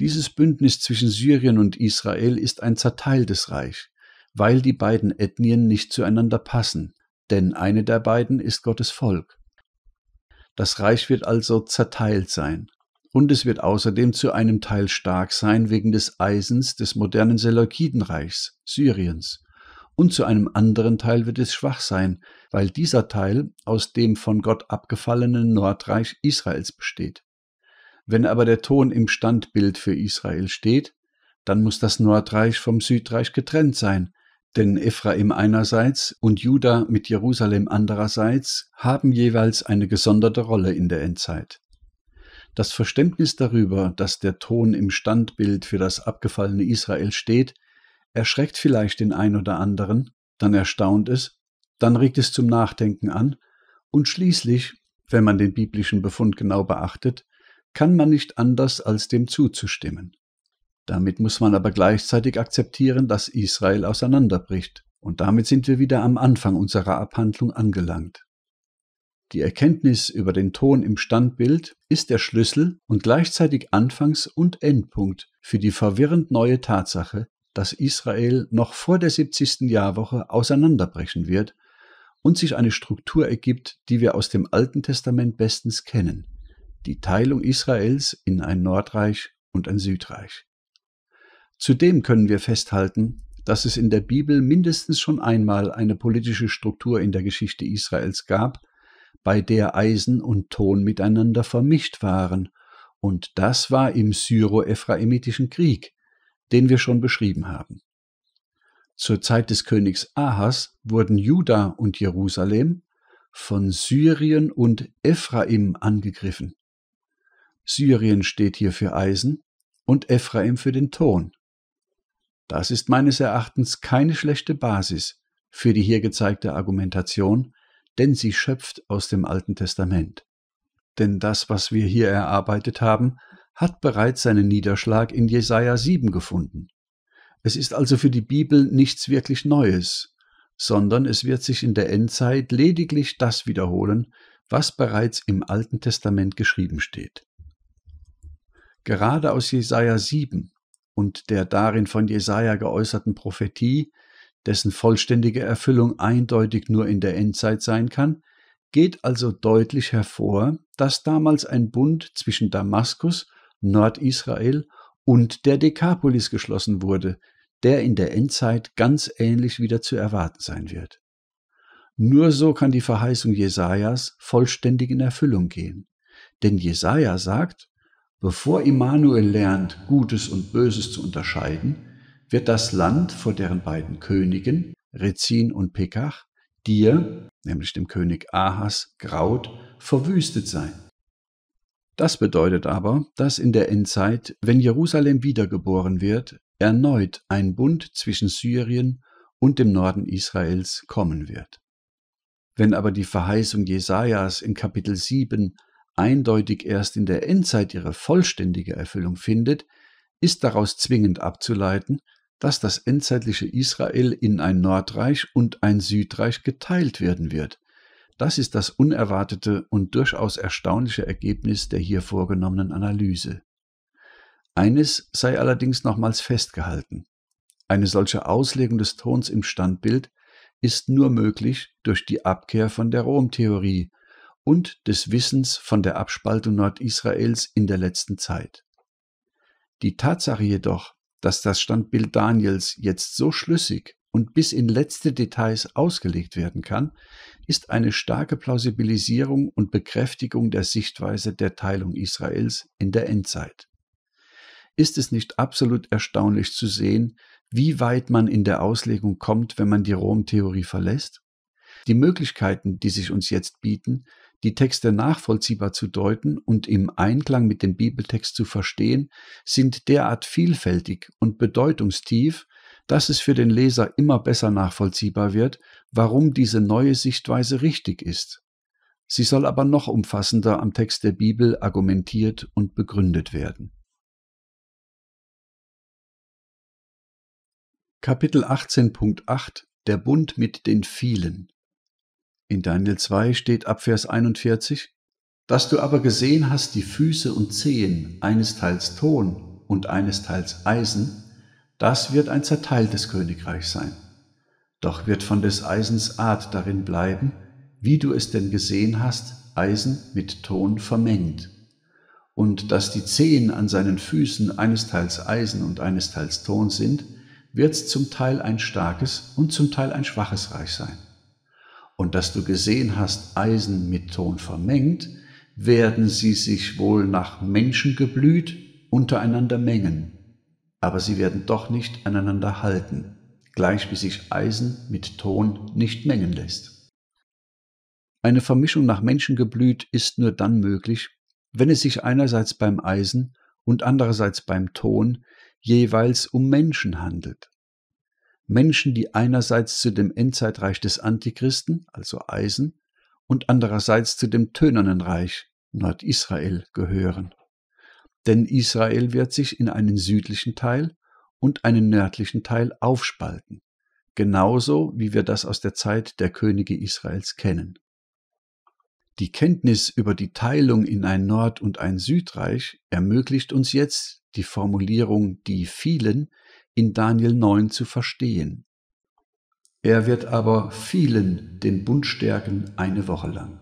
Dieses Bündnis zwischen Syrien und Israel ist ein zerteiltes Reich, weil die beiden Ethnien nicht zueinander passen, denn eine der beiden ist Gottes Volk. Das Reich wird also zerteilt sein, und es wird außerdem zu einem Teil stark sein wegen des Eisens des modernen Seleukidenreichs, Syriens, und zu einem anderen Teil wird es schwach sein, weil dieser Teil aus dem von Gott abgefallenen Nordreich Israels besteht. Wenn aber der Ton im Standbild für Israel steht, dann muss das Nordreich vom Südreich getrennt sein, denn Ephraim einerseits und Juda mit Jerusalem andererseits haben jeweils eine gesonderte Rolle in der Endzeit. Das Verständnis darüber, dass der Ton im Standbild für das abgefallene Israel steht, erschreckt vielleicht den ein oder anderen, dann erstaunt es, dann regt es zum Nachdenken an und schließlich, wenn man den biblischen Befund genau beachtet, kann man nicht anders als dem zuzustimmen. Damit muss man aber gleichzeitig akzeptieren, dass Israel auseinanderbricht, und damit sind wir wieder am Anfang unserer Abhandlung angelangt. Die Erkenntnis über den Ton im Standbild ist der Schlüssel und gleichzeitig Anfangs- und Endpunkt für die verwirrend neue Tatsache, dass Israel noch vor der 70. Jahrwoche auseinanderbrechen wird und sich eine Struktur ergibt, die wir aus dem Alten Testament bestens kennen, die Teilung Israels in ein Nordreich und ein Südreich. Zudem können wir festhalten, dass es in der Bibel mindestens schon einmal eine politische Struktur in der Geschichte Israels gab, bei der Eisen und Ton miteinander vermischt waren, und das war im syro-ephraimitischen Krieg, den wir schon beschrieben haben. Zur Zeit des Königs Ahas wurden Juda und Jerusalem von Syrien und Ephraim angegriffen. Syrien steht hier für Eisen und Ephraim für den Ton. Das ist meines Erachtens keine schlechte Basis für die hier gezeigte Argumentation, denn sie schöpft aus dem Alten Testament. Denn das, was wir hier erarbeitet haben, hat bereits seinen Niederschlag in Jesaja 7 gefunden. Es ist also für die Bibel nichts wirklich Neues, sondern es wird sich in der Endzeit lediglich das wiederholen, was bereits im Alten Testament geschrieben steht. Gerade aus Jesaja 7 und der darin von Jesaja geäußerten Prophetie dessen vollständige Erfüllung eindeutig nur in der Endzeit sein kann, geht also deutlich hervor, dass damals ein Bund zwischen Damaskus, Nordisrael und der Dekapolis geschlossen wurde, der in der Endzeit ganz ähnlich wieder zu erwarten sein wird. Nur so kann die Verheißung Jesajas vollständig in Erfüllung gehen. Denn Jesaja sagt, bevor Immanuel lernt, Gutes und Böses zu unterscheiden, wird das Land vor deren beiden Königen, Rezin und Pekach, dir, nämlich dem König Ahas, graut, verwüstet sein. Das bedeutet aber, dass in der Endzeit, wenn Jerusalem wiedergeboren wird, erneut ein Bund zwischen Syrien und dem Norden Israels kommen wird. Wenn aber die Verheißung Jesajas in Kapitel 7 eindeutig erst in der Endzeit ihre vollständige Erfüllung findet, ist daraus zwingend abzuleiten, dass das endzeitliche Israel in ein Nordreich und ein Südreich geteilt werden wird. Das ist das unerwartete und durchaus erstaunliche Ergebnis der hier vorgenommenen Analyse. Eines sei allerdings nochmals festgehalten. Eine solche Auslegung des Tons im Standbild ist nur möglich durch die Abkehr von der Rom-Theorie und des Wissens von der Abspaltung Nordisraels in der letzten Zeit. Die Tatsache jedoch, dass das Standbild Daniels jetzt so schlüssig und bis in letzte Details ausgelegt werden kann, ist eine starke Plausibilisierung und Bekräftigung der Sichtweise der Teilung Israels in der Endzeit. Ist es nicht absolut erstaunlich zu sehen, wie weit man in der Auslegung kommt, wenn man die Rom-Theorie verlässt? Die Möglichkeiten, die sich uns jetzt bieten, die Texte nachvollziehbar zu deuten und im Einklang mit dem Bibeltext zu verstehen, sind derart vielfältig und bedeutungstief, dass es für den Leser immer besser nachvollziehbar wird, warum diese neue Sichtweise richtig ist. Sie soll aber noch umfassender am Text der Bibel argumentiert und begründet werden. Kapitel 18.8 Der Bund mit den vielen in Daniel 2 steht ab Vers 41, dass du aber gesehen hast die Füße und Zehen, eines Teils Ton und eines Teils Eisen, das wird ein zerteiltes Königreich sein. Doch wird von des Eisens Art darin bleiben, wie du es denn gesehen hast, Eisen mit Ton vermengt. Und dass die Zehen an seinen Füßen eines Teils Eisen und eines Teils Ton sind, wird's zum Teil ein starkes und zum Teil ein schwaches Reich sein und dass du gesehen hast, Eisen mit Ton vermengt, werden sie sich wohl nach Menschengeblüt untereinander mengen, aber sie werden doch nicht aneinander halten, gleich wie sich Eisen mit Ton nicht mengen lässt. Eine Vermischung nach Menschengeblüt ist nur dann möglich, wenn es sich einerseits beim Eisen und andererseits beim Ton jeweils um Menschen handelt. Menschen, die einerseits zu dem Endzeitreich des Antichristen, also Eisen, und andererseits zu dem tönernen Reich, Nordisrael, gehören. Denn Israel wird sich in einen südlichen Teil und einen nördlichen Teil aufspalten, genauso wie wir das aus der Zeit der Könige Israels kennen. Die Kenntnis über die Teilung in ein Nord- und ein Südreich ermöglicht uns jetzt die Formulierung die vielen in Daniel 9 zu verstehen. Er wird aber vielen den Bund stärken eine Woche lang.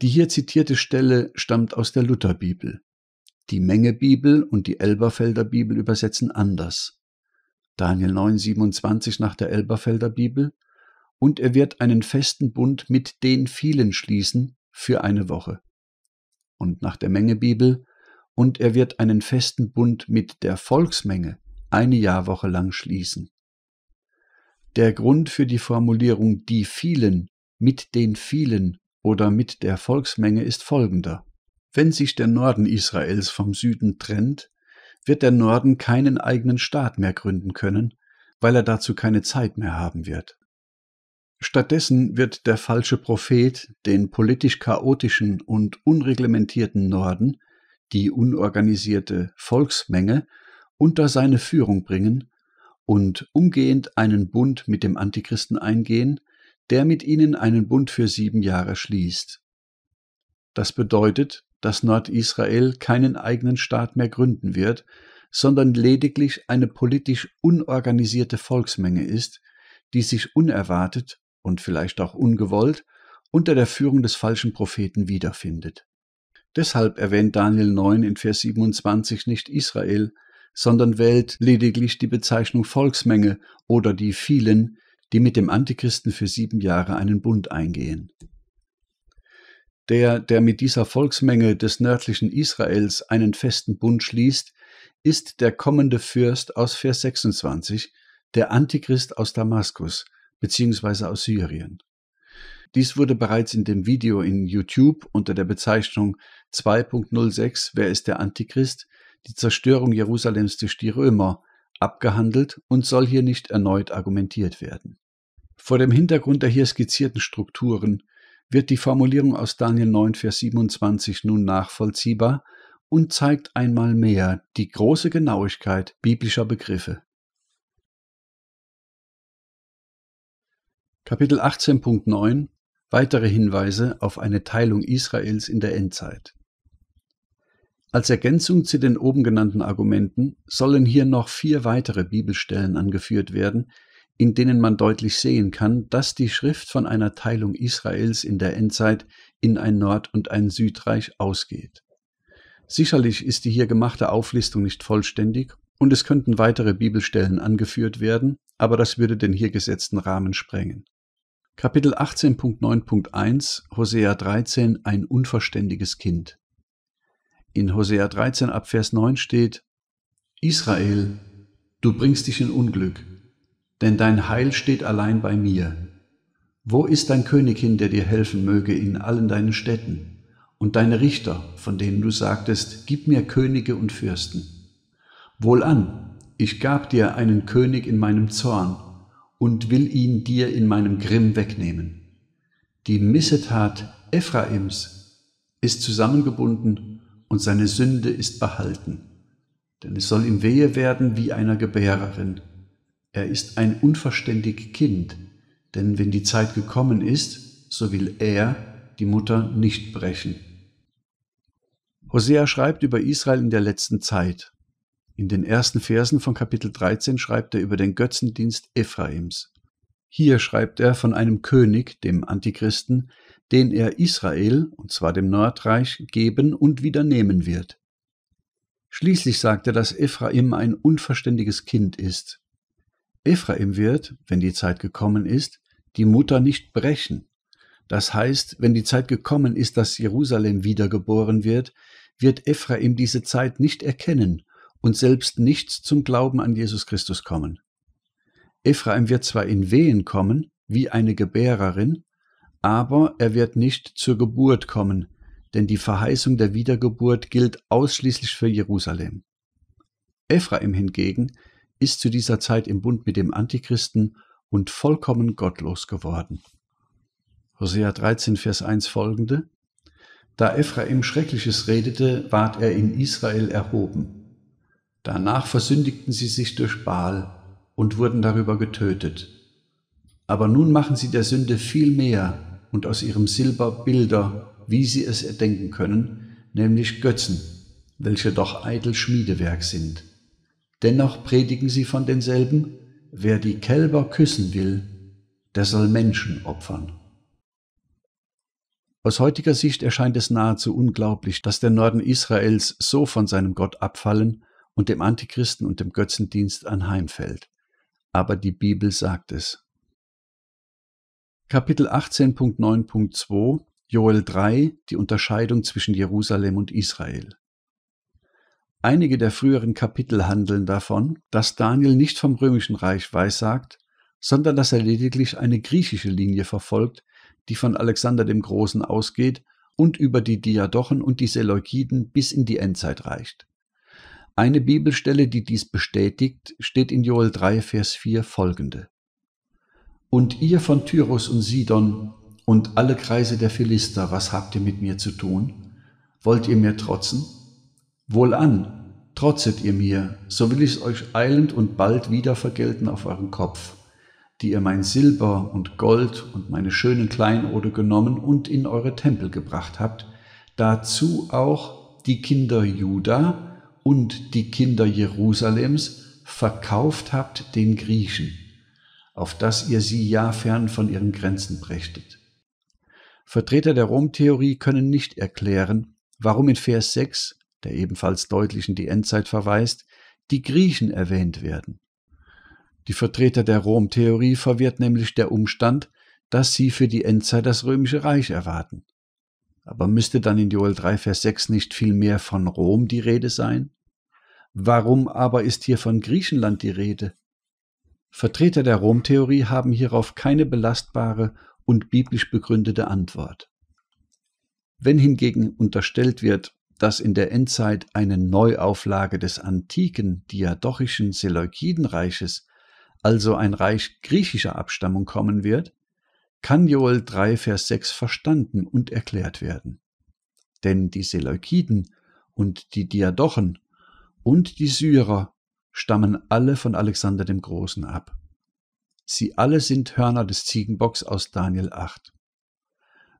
Die hier zitierte Stelle stammt aus der Lutherbibel. Die Menge Bibel und die Elberfelder Bibel übersetzen anders. Daniel 9,27 nach der Elberfelder Bibel, und er wird einen festen Bund mit den vielen schließen für eine Woche. Und nach der Menge Bibel, und er wird einen festen Bund mit der Volksmenge eine Jahrwoche lang schließen. Der Grund für die Formulierung die vielen, mit den vielen oder mit der Volksmenge ist folgender. Wenn sich der Norden Israels vom Süden trennt, wird der Norden keinen eigenen Staat mehr gründen können, weil er dazu keine Zeit mehr haben wird. Stattdessen wird der falsche Prophet den politisch chaotischen und unreglementierten Norden, die unorganisierte Volksmenge unter seine Führung bringen und umgehend einen Bund mit dem Antichristen eingehen, der mit ihnen einen Bund für sieben Jahre schließt. Das bedeutet, dass Nordisrael keinen eigenen Staat mehr gründen wird, sondern lediglich eine politisch unorganisierte Volksmenge ist, die sich unerwartet und vielleicht auch ungewollt unter der Führung des falschen Propheten wiederfindet. Deshalb erwähnt Daniel 9 in Vers 27 nicht Israel, sondern wählt lediglich die Bezeichnung Volksmenge oder die vielen, die mit dem Antichristen für sieben Jahre einen Bund eingehen. Der, der mit dieser Volksmenge des nördlichen Israels einen festen Bund schließt, ist der kommende Fürst aus Vers 26, der Antichrist aus Damaskus bzw. aus Syrien. Dies wurde bereits in dem Video in YouTube unter der Bezeichnung 2.06 Wer ist der Antichrist die Zerstörung Jerusalems durch die Römer abgehandelt und soll hier nicht erneut argumentiert werden. Vor dem Hintergrund der hier skizzierten Strukturen wird die Formulierung aus Daniel 9, Vers 27 nun nachvollziehbar und zeigt einmal mehr die große Genauigkeit biblischer Begriffe. Kapitel 18.9 Weitere Hinweise auf eine Teilung Israels in der Endzeit. Als Ergänzung zu den oben genannten Argumenten sollen hier noch vier weitere Bibelstellen angeführt werden, in denen man deutlich sehen kann, dass die Schrift von einer Teilung Israels in der Endzeit in ein Nord- und ein Südreich ausgeht. Sicherlich ist die hier gemachte Auflistung nicht vollständig und es könnten weitere Bibelstellen angeführt werden, aber das würde den hier gesetzten Rahmen sprengen. Kapitel 18.9.1 Hosea 13 Ein unverständiges Kind in Hosea 13 ab Vers 9 steht, Israel, du bringst dich in Unglück, denn dein Heil steht allein bei mir. Wo ist dein König hin, der dir helfen möge in allen deinen Städten? Und deine Richter, von denen du sagtest, gib mir Könige und Fürsten. Wohlan, ich gab dir einen König in meinem Zorn und will ihn dir in meinem Grimm wegnehmen. Die Missetat Ephraims ist zusammengebunden und seine Sünde ist behalten. Denn es soll ihm wehe werden wie einer Gebärerin. Er ist ein unverständig Kind, denn wenn die Zeit gekommen ist, so will er die Mutter nicht brechen. Hosea schreibt über Israel in der letzten Zeit. In den ersten Versen von Kapitel 13 schreibt er über den Götzendienst Ephraims. Hier schreibt er von einem König, dem Antichristen, den er Israel, und zwar dem Nordreich, geben und wieder nehmen wird. Schließlich sagt er, dass Ephraim ein unverständiges Kind ist. Ephraim wird, wenn die Zeit gekommen ist, die Mutter nicht brechen. Das heißt, wenn die Zeit gekommen ist, dass Jerusalem wiedergeboren wird, wird Ephraim diese Zeit nicht erkennen und selbst nicht zum Glauben an Jesus Christus kommen. Ephraim wird zwar in Wehen kommen, wie eine Gebärerin, aber er wird nicht zur Geburt kommen, denn die Verheißung der Wiedergeburt gilt ausschließlich für Jerusalem. Ephraim hingegen ist zu dieser Zeit im Bund mit dem Antichristen und vollkommen gottlos geworden. Hosea 13, Vers 1 folgende. Da Ephraim Schreckliches redete, ward er in Israel erhoben. Danach versündigten sie sich durch Baal und wurden darüber getötet. Aber nun machen sie der Sünde viel mehr und aus ihrem Silber Bilder, wie sie es erdenken können, nämlich Götzen, welche doch eitel Schmiedewerk sind. Dennoch predigen sie von denselben, wer die Kälber küssen will, der soll Menschen opfern. Aus heutiger Sicht erscheint es nahezu unglaublich, dass der Norden Israels so von seinem Gott abfallen und dem Antichristen und dem Götzendienst anheimfällt. Aber die Bibel sagt es. Kapitel 18.9.2 Joel 3 Die Unterscheidung zwischen Jerusalem und Israel. Einige der früheren Kapitel handeln davon, dass Daniel nicht vom römischen Reich weissagt, sondern dass er lediglich eine griechische Linie verfolgt, die von Alexander dem Großen ausgeht und über die Diadochen und die Seleukiden bis in die Endzeit reicht. Eine Bibelstelle, die dies bestätigt, steht in Joel 3, Vers 4 folgende. Und ihr von Tyrus und Sidon und alle Kreise der Philister, was habt ihr mit mir zu tun? Wollt ihr mir trotzen? Wohlan, trotzet ihr mir, so will ich euch eilend und bald wieder vergelten auf euren Kopf, die ihr mein Silber und Gold und meine schönen Kleinode genommen und in eure Tempel gebracht habt, dazu auch die Kinder Juda und die Kinder Jerusalems verkauft habt den Griechen auf dass ihr sie ja fern von ihren Grenzen brächtet. Vertreter der Rom-Theorie können nicht erklären, warum in Vers 6, der ebenfalls deutlich in die Endzeit verweist, die Griechen erwähnt werden. Die Vertreter der Rom-Theorie verwirrt nämlich der Umstand, dass sie für die Endzeit das römische Reich erwarten. Aber müsste dann in Joel 3, Vers 6 nicht viel mehr von Rom die Rede sein? Warum aber ist hier von Griechenland die Rede? Vertreter der Romtheorie haben hierauf keine belastbare und biblisch begründete Antwort. Wenn hingegen unterstellt wird, dass in der Endzeit eine Neuauflage des antiken diadochischen Seleukidenreiches, also ein Reich griechischer Abstammung kommen wird, kann Joel 3, Vers 6 verstanden und erklärt werden. Denn die Seleukiden und die Diadochen und die Syrer stammen alle von Alexander dem Großen ab. Sie alle sind Hörner des Ziegenbocks aus Daniel 8.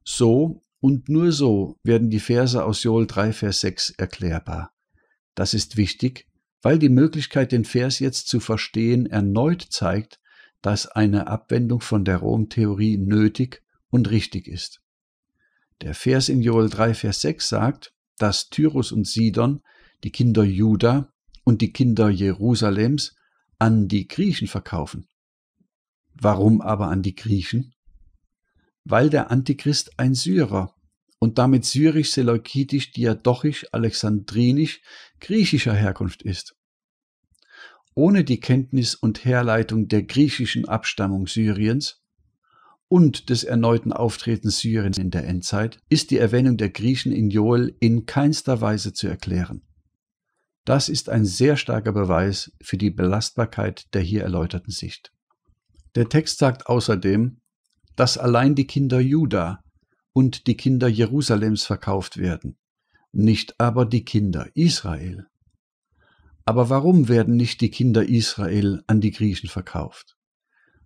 So und nur so werden die Verse aus Joel 3, Vers 6 erklärbar. Das ist wichtig, weil die Möglichkeit, den Vers jetzt zu verstehen, erneut zeigt, dass eine Abwendung von der Rom-Theorie nötig und richtig ist. Der Vers in Joel 3, Vers 6 sagt, dass Tyrus und Sidon, die Kinder Juda, und die Kinder Jerusalems an die Griechen verkaufen. Warum aber an die Griechen? Weil der Antichrist ein Syrer und damit syrisch, seleukitisch, diadochisch, alexandrinisch, griechischer Herkunft ist. Ohne die Kenntnis und Herleitung der griechischen Abstammung Syriens und des erneuten Auftretens Syriens in der Endzeit ist die Erwähnung der Griechen in Joel in keinster Weise zu erklären. Das ist ein sehr starker Beweis für die Belastbarkeit der hier erläuterten Sicht. Der Text sagt außerdem, dass allein die Kinder Juda und die Kinder Jerusalems verkauft werden, nicht aber die Kinder Israel. Aber warum werden nicht die Kinder Israel an die Griechen verkauft?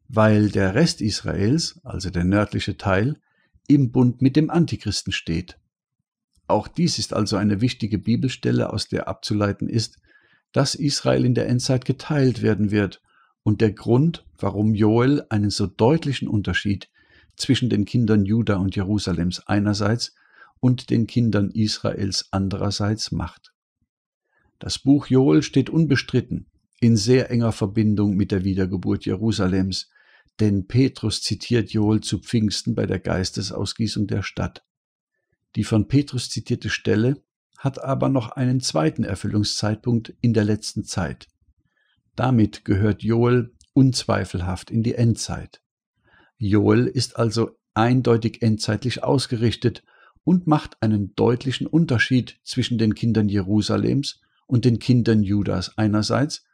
Weil der Rest Israels, also der nördliche Teil, im Bund mit dem Antichristen steht auch dies ist also eine wichtige Bibelstelle, aus der abzuleiten ist, dass Israel in der Endzeit geteilt werden wird und der Grund, warum Joel einen so deutlichen Unterschied zwischen den Kindern Juda und Jerusalems einerseits und den Kindern Israels andererseits macht. Das Buch Joel steht unbestritten in sehr enger Verbindung mit der Wiedergeburt Jerusalems, denn Petrus zitiert Joel zu Pfingsten bei der Geistesausgießung der Stadt. Die von Petrus zitierte Stelle hat aber noch einen zweiten Erfüllungszeitpunkt in der letzten Zeit. Damit gehört Joel unzweifelhaft in die Endzeit. Joel ist also eindeutig endzeitlich ausgerichtet und macht einen deutlichen Unterschied zwischen den Kindern Jerusalems und den Kindern Judas einerseits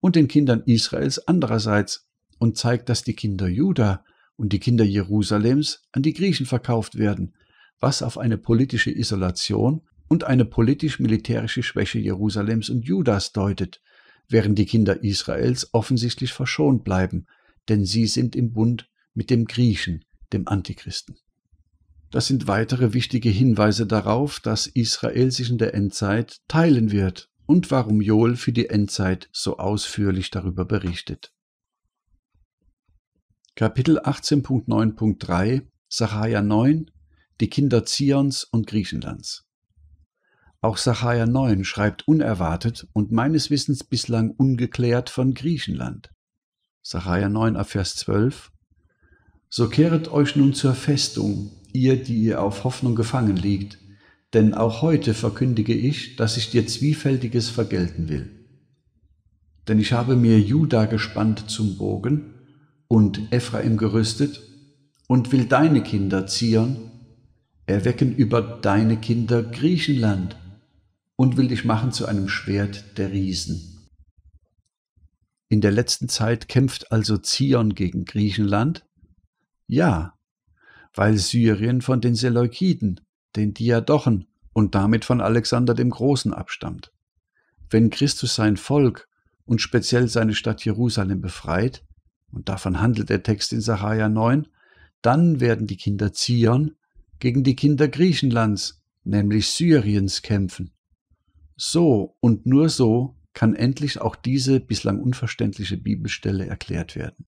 und den Kindern Israels andererseits und zeigt, dass die Kinder Juda und die Kinder Jerusalems an die Griechen verkauft werden was auf eine politische Isolation und eine politisch-militärische Schwäche Jerusalems und Judas deutet, während die Kinder Israels offensichtlich verschont bleiben, denn sie sind im Bund mit dem Griechen, dem Antichristen. Das sind weitere wichtige Hinweise darauf, dass Israel sich in der Endzeit teilen wird und warum Joel für die Endzeit so ausführlich darüber berichtet. Kapitel 18.9.3 Sacharja 9 die Kinder Zions und Griechenlands. Auch Sacharja 9 schreibt unerwartet und meines Wissens bislang ungeklärt von Griechenland. Sacharja 9 Vers 12 So kehret euch nun zur Festung, ihr, die ihr auf Hoffnung gefangen liegt, denn auch heute verkündige ich, dass ich dir Zwiefältiges vergelten will. Denn ich habe mir Juda gespannt zum Bogen und Ephraim gerüstet und will deine Kinder Zion erwecken über deine Kinder Griechenland und will dich machen zu einem Schwert der Riesen. In der letzten Zeit kämpft also Zion gegen Griechenland? Ja, weil Syrien von den Seleukiden, den Diadochen und damit von Alexander dem Großen abstammt. Wenn Christus sein Volk und speziell seine Stadt Jerusalem befreit, und davon handelt der Text in Sacharja 9, dann werden die Kinder Zion gegen die Kinder Griechenlands, nämlich Syriens, kämpfen. So und nur so kann endlich auch diese bislang unverständliche Bibelstelle erklärt werden.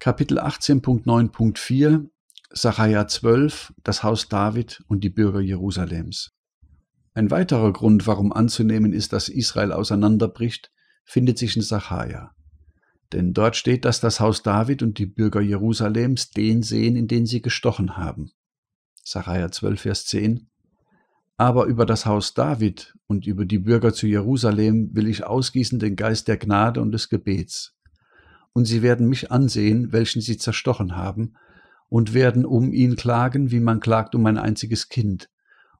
Kapitel 18.9.4 Sacharja 12 Das Haus David und die Bürger Jerusalems. Ein weiterer Grund, warum anzunehmen ist, dass Israel auseinanderbricht, findet sich in Sacharja. Denn dort steht, dass das Haus David und die Bürger Jerusalems den sehen, in den sie gestochen haben. Sacharja 12, Vers 10. Aber über das Haus David und über die Bürger zu Jerusalem will ich ausgießen den Geist der Gnade und des Gebets. Und sie werden mich ansehen, welchen sie zerstochen haben, und werden um ihn klagen, wie man klagt um ein einziges Kind,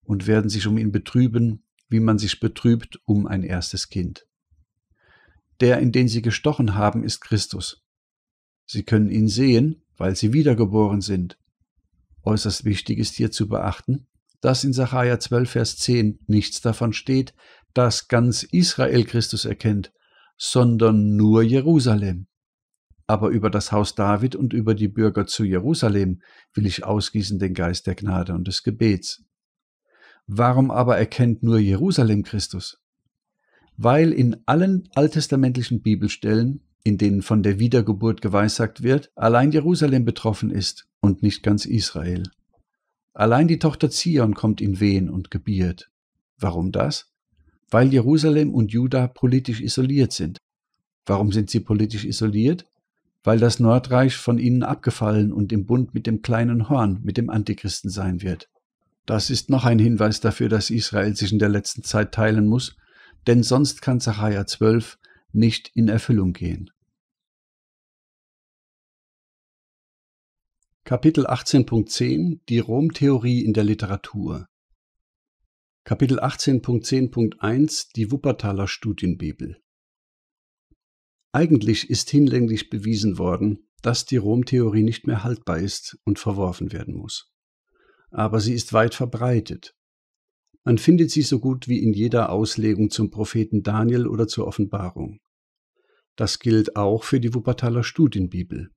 und werden sich um ihn betrüben, wie man sich betrübt um ein erstes Kind der, in den sie gestochen haben, ist Christus. Sie können ihn sehen, weil sie wiedergeboren sind. Äußerst wichtig ist hier zu beachten, dass in Sacharja 12, Vers 10 nichts davon steht, dass ganz Israel Christus erkennt, sondern nur Jerusalem. Aber über das Haus David und über die Bürger zu Jerusalem will ich ausgießen den Geist der Gnade und des Gebets. Warum aber erkennt nur Jerusalem Christus? weil in allen alttestamentlichen Bibelstellen, in denen von der Wiedergeburt geweissagt wird, allein Jerusalem betroffen ist und nicht ganz Israel. Allein die Tochter Zion kommt in Wehen und gebiert. Warum das? Weil Jerusalem und Juda politisch isoliert sind. Warum sind sie politisch isoliert? Weil das Nordreich von ihnen abgefallen und im Bund mit dem kleinen Horn, mit dem Antichristen sein wird. Das ist noch ein Hinweis dafür, dass Israel sich in der letzten Zeit teilen muss denn sonst kann Sacharja 12 nicht in Erfüllung gehen. Kapitel 18.10 Die Rom-Theorie in der Literatur Kapitel 18.10.1 Die Wuppertaler Studienbibel Eigentlich ist hinlänglich bewiesen worden, dass die Rom-Theorie nicht mehr haltbar ist und verworfen werden muss. Aber sie ist weit verbreitet man findet sie so gut wie in jeder Auslegung zum Propheten Daniel oder zur Offenbarung. Das gilt auch für die Wuppertaler Studienbibel.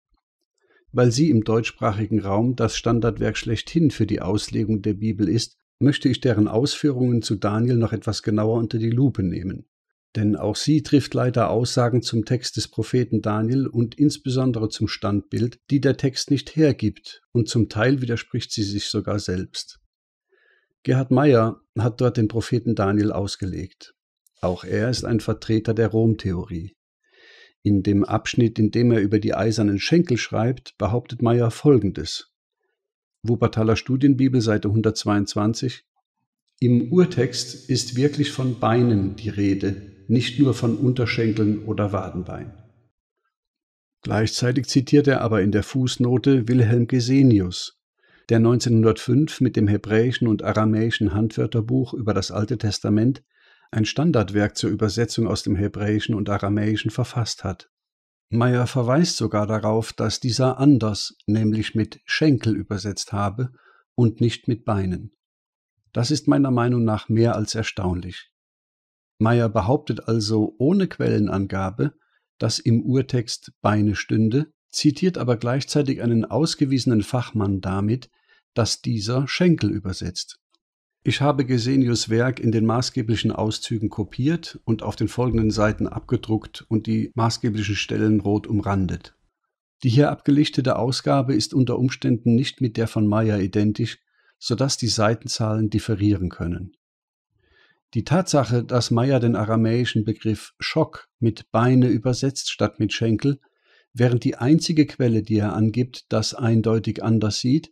Weil sie im deutschsprachigen Raum das Standardwerk schlechthin für die Auslegung der Bibel ist, möchte ich deren Ausführungen zu Daniel noch etwas genauer unter die Lupe nehmen. Denn auch sie trifft leider Aussagen zum Text des Propheten Daniel und insbesondere zum Standbild, die der Text nicht hergibt, und zum Teil widerspricht sie sich sogar selbst. Gerhard Meyer hat dort den Propheten Daniel ausgelegt. Auch er ist ein Vertreter der Rom-Theorie. In dem Abschnitt, in dem er über die eisernen Schenkel schreibt, behauptet Meyer Folgendes. Wuppertaler Studienbibel, Seite 122. Im Urtext ist wirklich von Beinen die Rede, nicht nur von Unterschenkeln oder Wadenbein. Gleichzeitig zitiert er aber in der Fußnote Wilhelm Gesenius, der 1905 mit dem hebräischen und aramäischen Handwörterbuch über das Alte Testament ein Standardwerk zur Übersetzung aus dem Hebräischen und Aramäischen verfasst hat. Meyer verweist sogar darauf, dass dieser anders, nämlich mit Schenkel übersetzt habe und nicht mit Beinen. Das ist meiner Meinung nach mehr als erstaunlich. Meyer behauptet also ohne Quellenangabe, dass im Urtext Beine stünde, zitiert aber gleichzeitig einen ausgewiesenen Fachmann damit, dass dieser Schenkel übersetzt. Ich habe Gesenius Werk in den maßgeblichen Auszügen kopiert und auf den folgenden Seiten abgedruckt und die maßgeblichen Stellen rot umrandet. Die hier abgelichtete Ausgabe ist unter Umständen nicht mit der von Meyer identisch, sodass die Seitenzahlen differieren können. Die Tatsache, dass Meyer den aramäischen Begriff Schock mit Beine übersetzt statt mit Schenkel, während die einzige Quelle, die er angibt, das eindeutig anders sieht,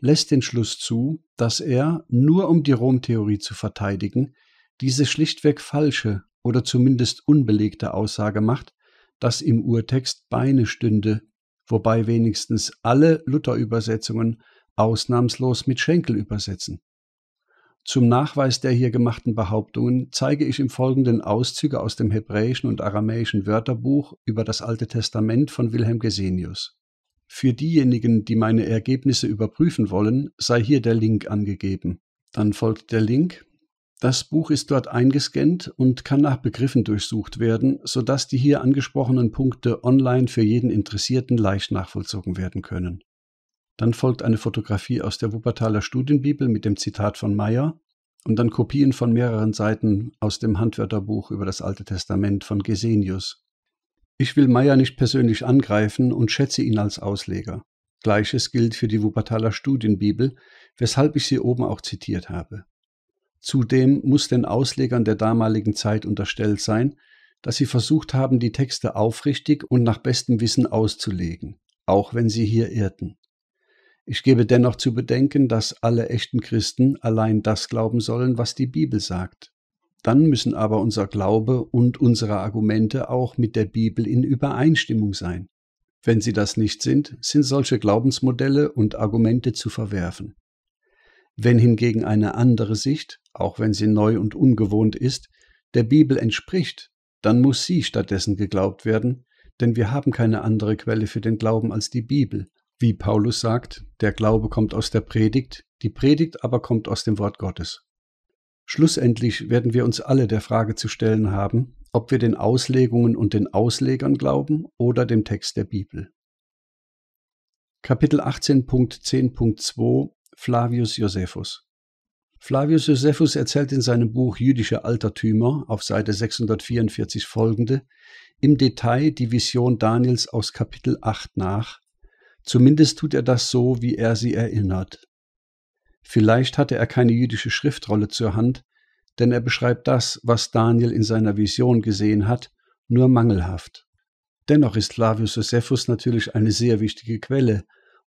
lässt den Schluss zu, dass er, nur um die Rom-Theorie zu verteidigen, diese schlichtweg falsche oder zumindest unbelegte Aussage macht, dass im Urtext Beine stünde, wobei wenigstens alle Luther-Übersetzungen ausnahmslos mit Schenkel übersetzen. Zum Nachweis der hier gemachten Behauptungen zeige ich im Folgenden Auszüge aus dem hebräischen und aramäischen Wörterbuch über das Alte Testament von Wilhelm Gesenius. Für diejenigen, die meine Ergebnisse überprüfen wollen, sei hier der Link angegeben. Dann folgt der Link. Das Buch ist dort eingescannt und kann nach Begriffen durchsucht werden, sodass die hier angesprochenen Punkte online für jeden Interessierten leicht nachvollzogen werden können. Dann folgt eine Fotografie aus der Wuppertaler Studienbibel mit dem Zitat von Meyer und dann Kopien von mehreren Seiten aus dem Handwörterbuch über das Alte Testament von Gesenius. Ich will Meyer nicht persönlich angreifen und schätze ihn als Ausleger. Gleiches gilt für die Wuppertaler Studienbibel, weshalb ich sie oben auch zitiert habe. Zudem muss den Auslegern der damaligen Zeit unterstellt sein, dass sie versucht haben, die Texte aufrichtig und nach bestem Wissen auszulegen, auch wenn sie hier irrten. Ich gebe dennoch zu bedenken, dass alle echten Christen allein das glauben sollen, was die Bibel sagt. Dann müssen aber unser Glaube und unsere Argumente auch mit der Bibel in Übereinstimmung sein. Wenn sie das nicht sind, sind solche Glaubensmodelle und Argumente zu verwerfen. Wenn hingegen eine andere Sicht, auch wenn sie neu und ungewohnt ist, der Bibel entspricht, dann muss sie stattdessen geglaubt werden, denn wir haben keine andere Quelle für den Glauben als die Bibel, wie Paulus sagt, der Glaube kommt aus der Predigt, die Predigt aber kommt aus dem Wort Gottes. Schlussendlich werden wir uns alle der Frage zu stellen haben, ob wir den Auslegungen und den Auslegern glauben oder dem Text der Bibel. Kapitel 18.10.2 Flavius Josephus Flavius Josephus erzählt in seinem Buch Jüdische Altertümer auf Seite 644 folgende im Detail die Vision Daniels aus Kapitel 8 nach, Zumindest tut er das so, wie er sie erinnert. Vielleicht hatte er keine jüdische Schriftrolle zur Hand, denn er beschreibt das, was Daniel in seiner Vision gesehen hat, nur mangelhaft. Dennoch ist Flavius Josephus natürlich eine sehr wichtige Quelle,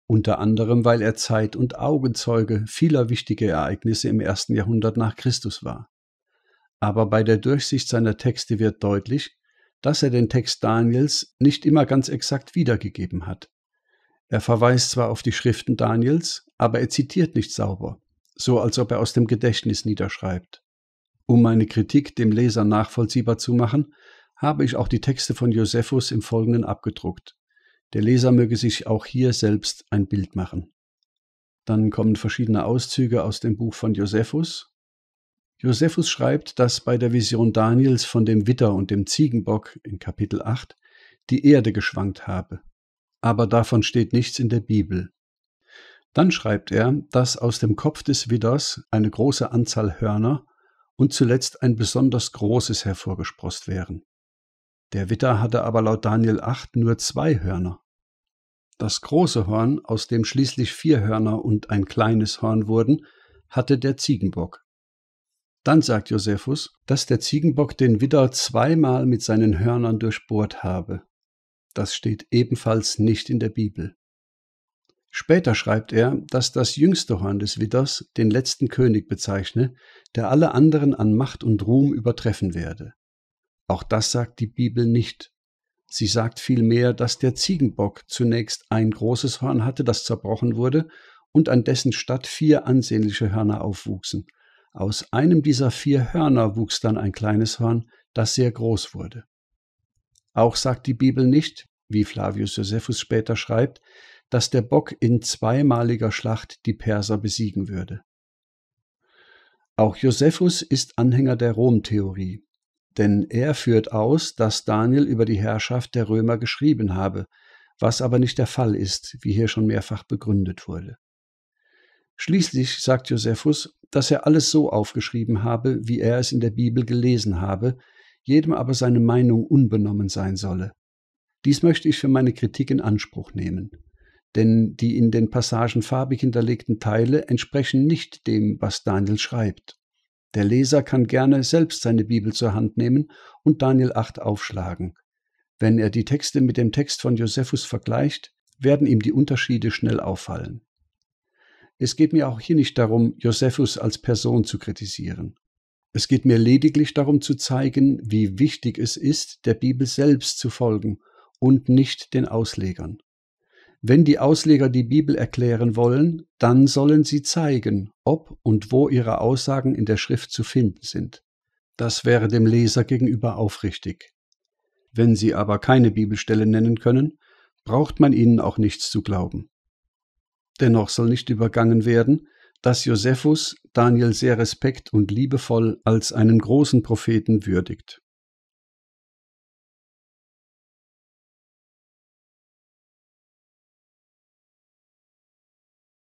unter anderem weil er Zeit- und Augenzeuge vieler wichtiger Ereignisse im ersten Jahrhundert nach Christus war. Aber bei der Durchsicht seiner Texte wird deutlich, dass er den Text Daniels nicht immer ganz exakt wiedergegeben hat. Er verweist zwar auf die Schriften Daniels, aber er zitiert nicht sauber, so als ob er aus dem Gedächtnis niederschreibt. Um meine Kritik dem Leser nachvollziehbar zu machen, habe ich auch die Texte von Josephus im Folgenden abgedruckt. Der Leser möge sich auch hier selbst ein Bild machen. Dann kommen verschiedene Auszüge aus dem Buch von Josephus. Josephus schreibt, dass bei der Vision Daniels von dem Witter und dem Ziegenbock in Kapitel 8 die Erde geschwankt habe aber davon steht nichts in der Bibel. Dann schreibt er, dass aus dem Kopf des Widders eine große Anzahl Hörner und zuletzt ein besonders großes hervorgesprost wären. Der Witter hatte aber laut Daniel 8 nur zwei Hörner. Das große Horn, aus dem schließlich vier Hörner und ein kleines Horn wurden, hatte der Ziegenbock. Dann sagt Josephus, dass der Ziegenbock den Widder zweimal mit seinen Hörnern durchbohrt habe. Das steht ebenfalls nicht in der Bibel. Später schreibt er, dass das jüngste Horn des Widders den letzten König bezeichne, der alle anderen an Macht und Ruhm übertreffen werde. Auch das sagt die Bibel nicht. Sie sagt vielmehr, dass der Ziegenbock zunächst ein großes Horn hatte, das zerbrochen wurde, und an dessen Statt vier ansehnliche Hörner aufwuchsen. Aus einem dieser vier Hörner wuchs dann ein kleines Horn, das sehr groß wurde. Auch sagt die Bibel nicht, wie Flavius Josephus später schreibt, dass der Bock in zweimaliger Schlacht die Perser besiegen würde. Auch Josephus ist Anhänger der Rom-Theorie, denn er führt aus, dass Daniel über die Herrschaft der Römer geschrieben habe, was aber nicht der Fall ist, wie hier schon mehrfach begründet wurde. Schließlich sagt Josephus, dass er alles so aufgeschrieben habe, wie er es in der Bibel gelesen habe, jedem aber seine Meinung unbenommen sein solle. Dies möchte ich für meine Kritik in Anspruch nehmen, denn die in den Passagen farbig hinterlegten Teile entsprechen nicht dem, was Daniel schreibt. Der Leser kann gerne selbst seine Bibel zur Hand nehmen und Daniel 8 aufschlagen. Wenn er die Texte mit dem Text von Josephus vergleicht, werden ihm die Unterschiede schnell auffallen. Es geht mir auch hier nicht darum, Josephus als Person zu kritisieren. Es geht mir lediglich darum zu zeigen, wie wichtig es ist, der Bibel selbst zu folgen und nicht den Auslegern. Wenn die Ausleger die Bibel erklären wollen, dann sollen sie zeigen, ob und wo ihre Aussagen in der Schrift zu finden sind. Das wäre dem Leser gegenüber aufrichtig. Wenn sie aber keine Bibelstelle nennen können, braucht man ihnen auch nichts zu glauben. Dennoch soll nicht übergangen werden, dass Josephus Daniel sehr respekt- und liebevoll als einen großen Propheten würdigt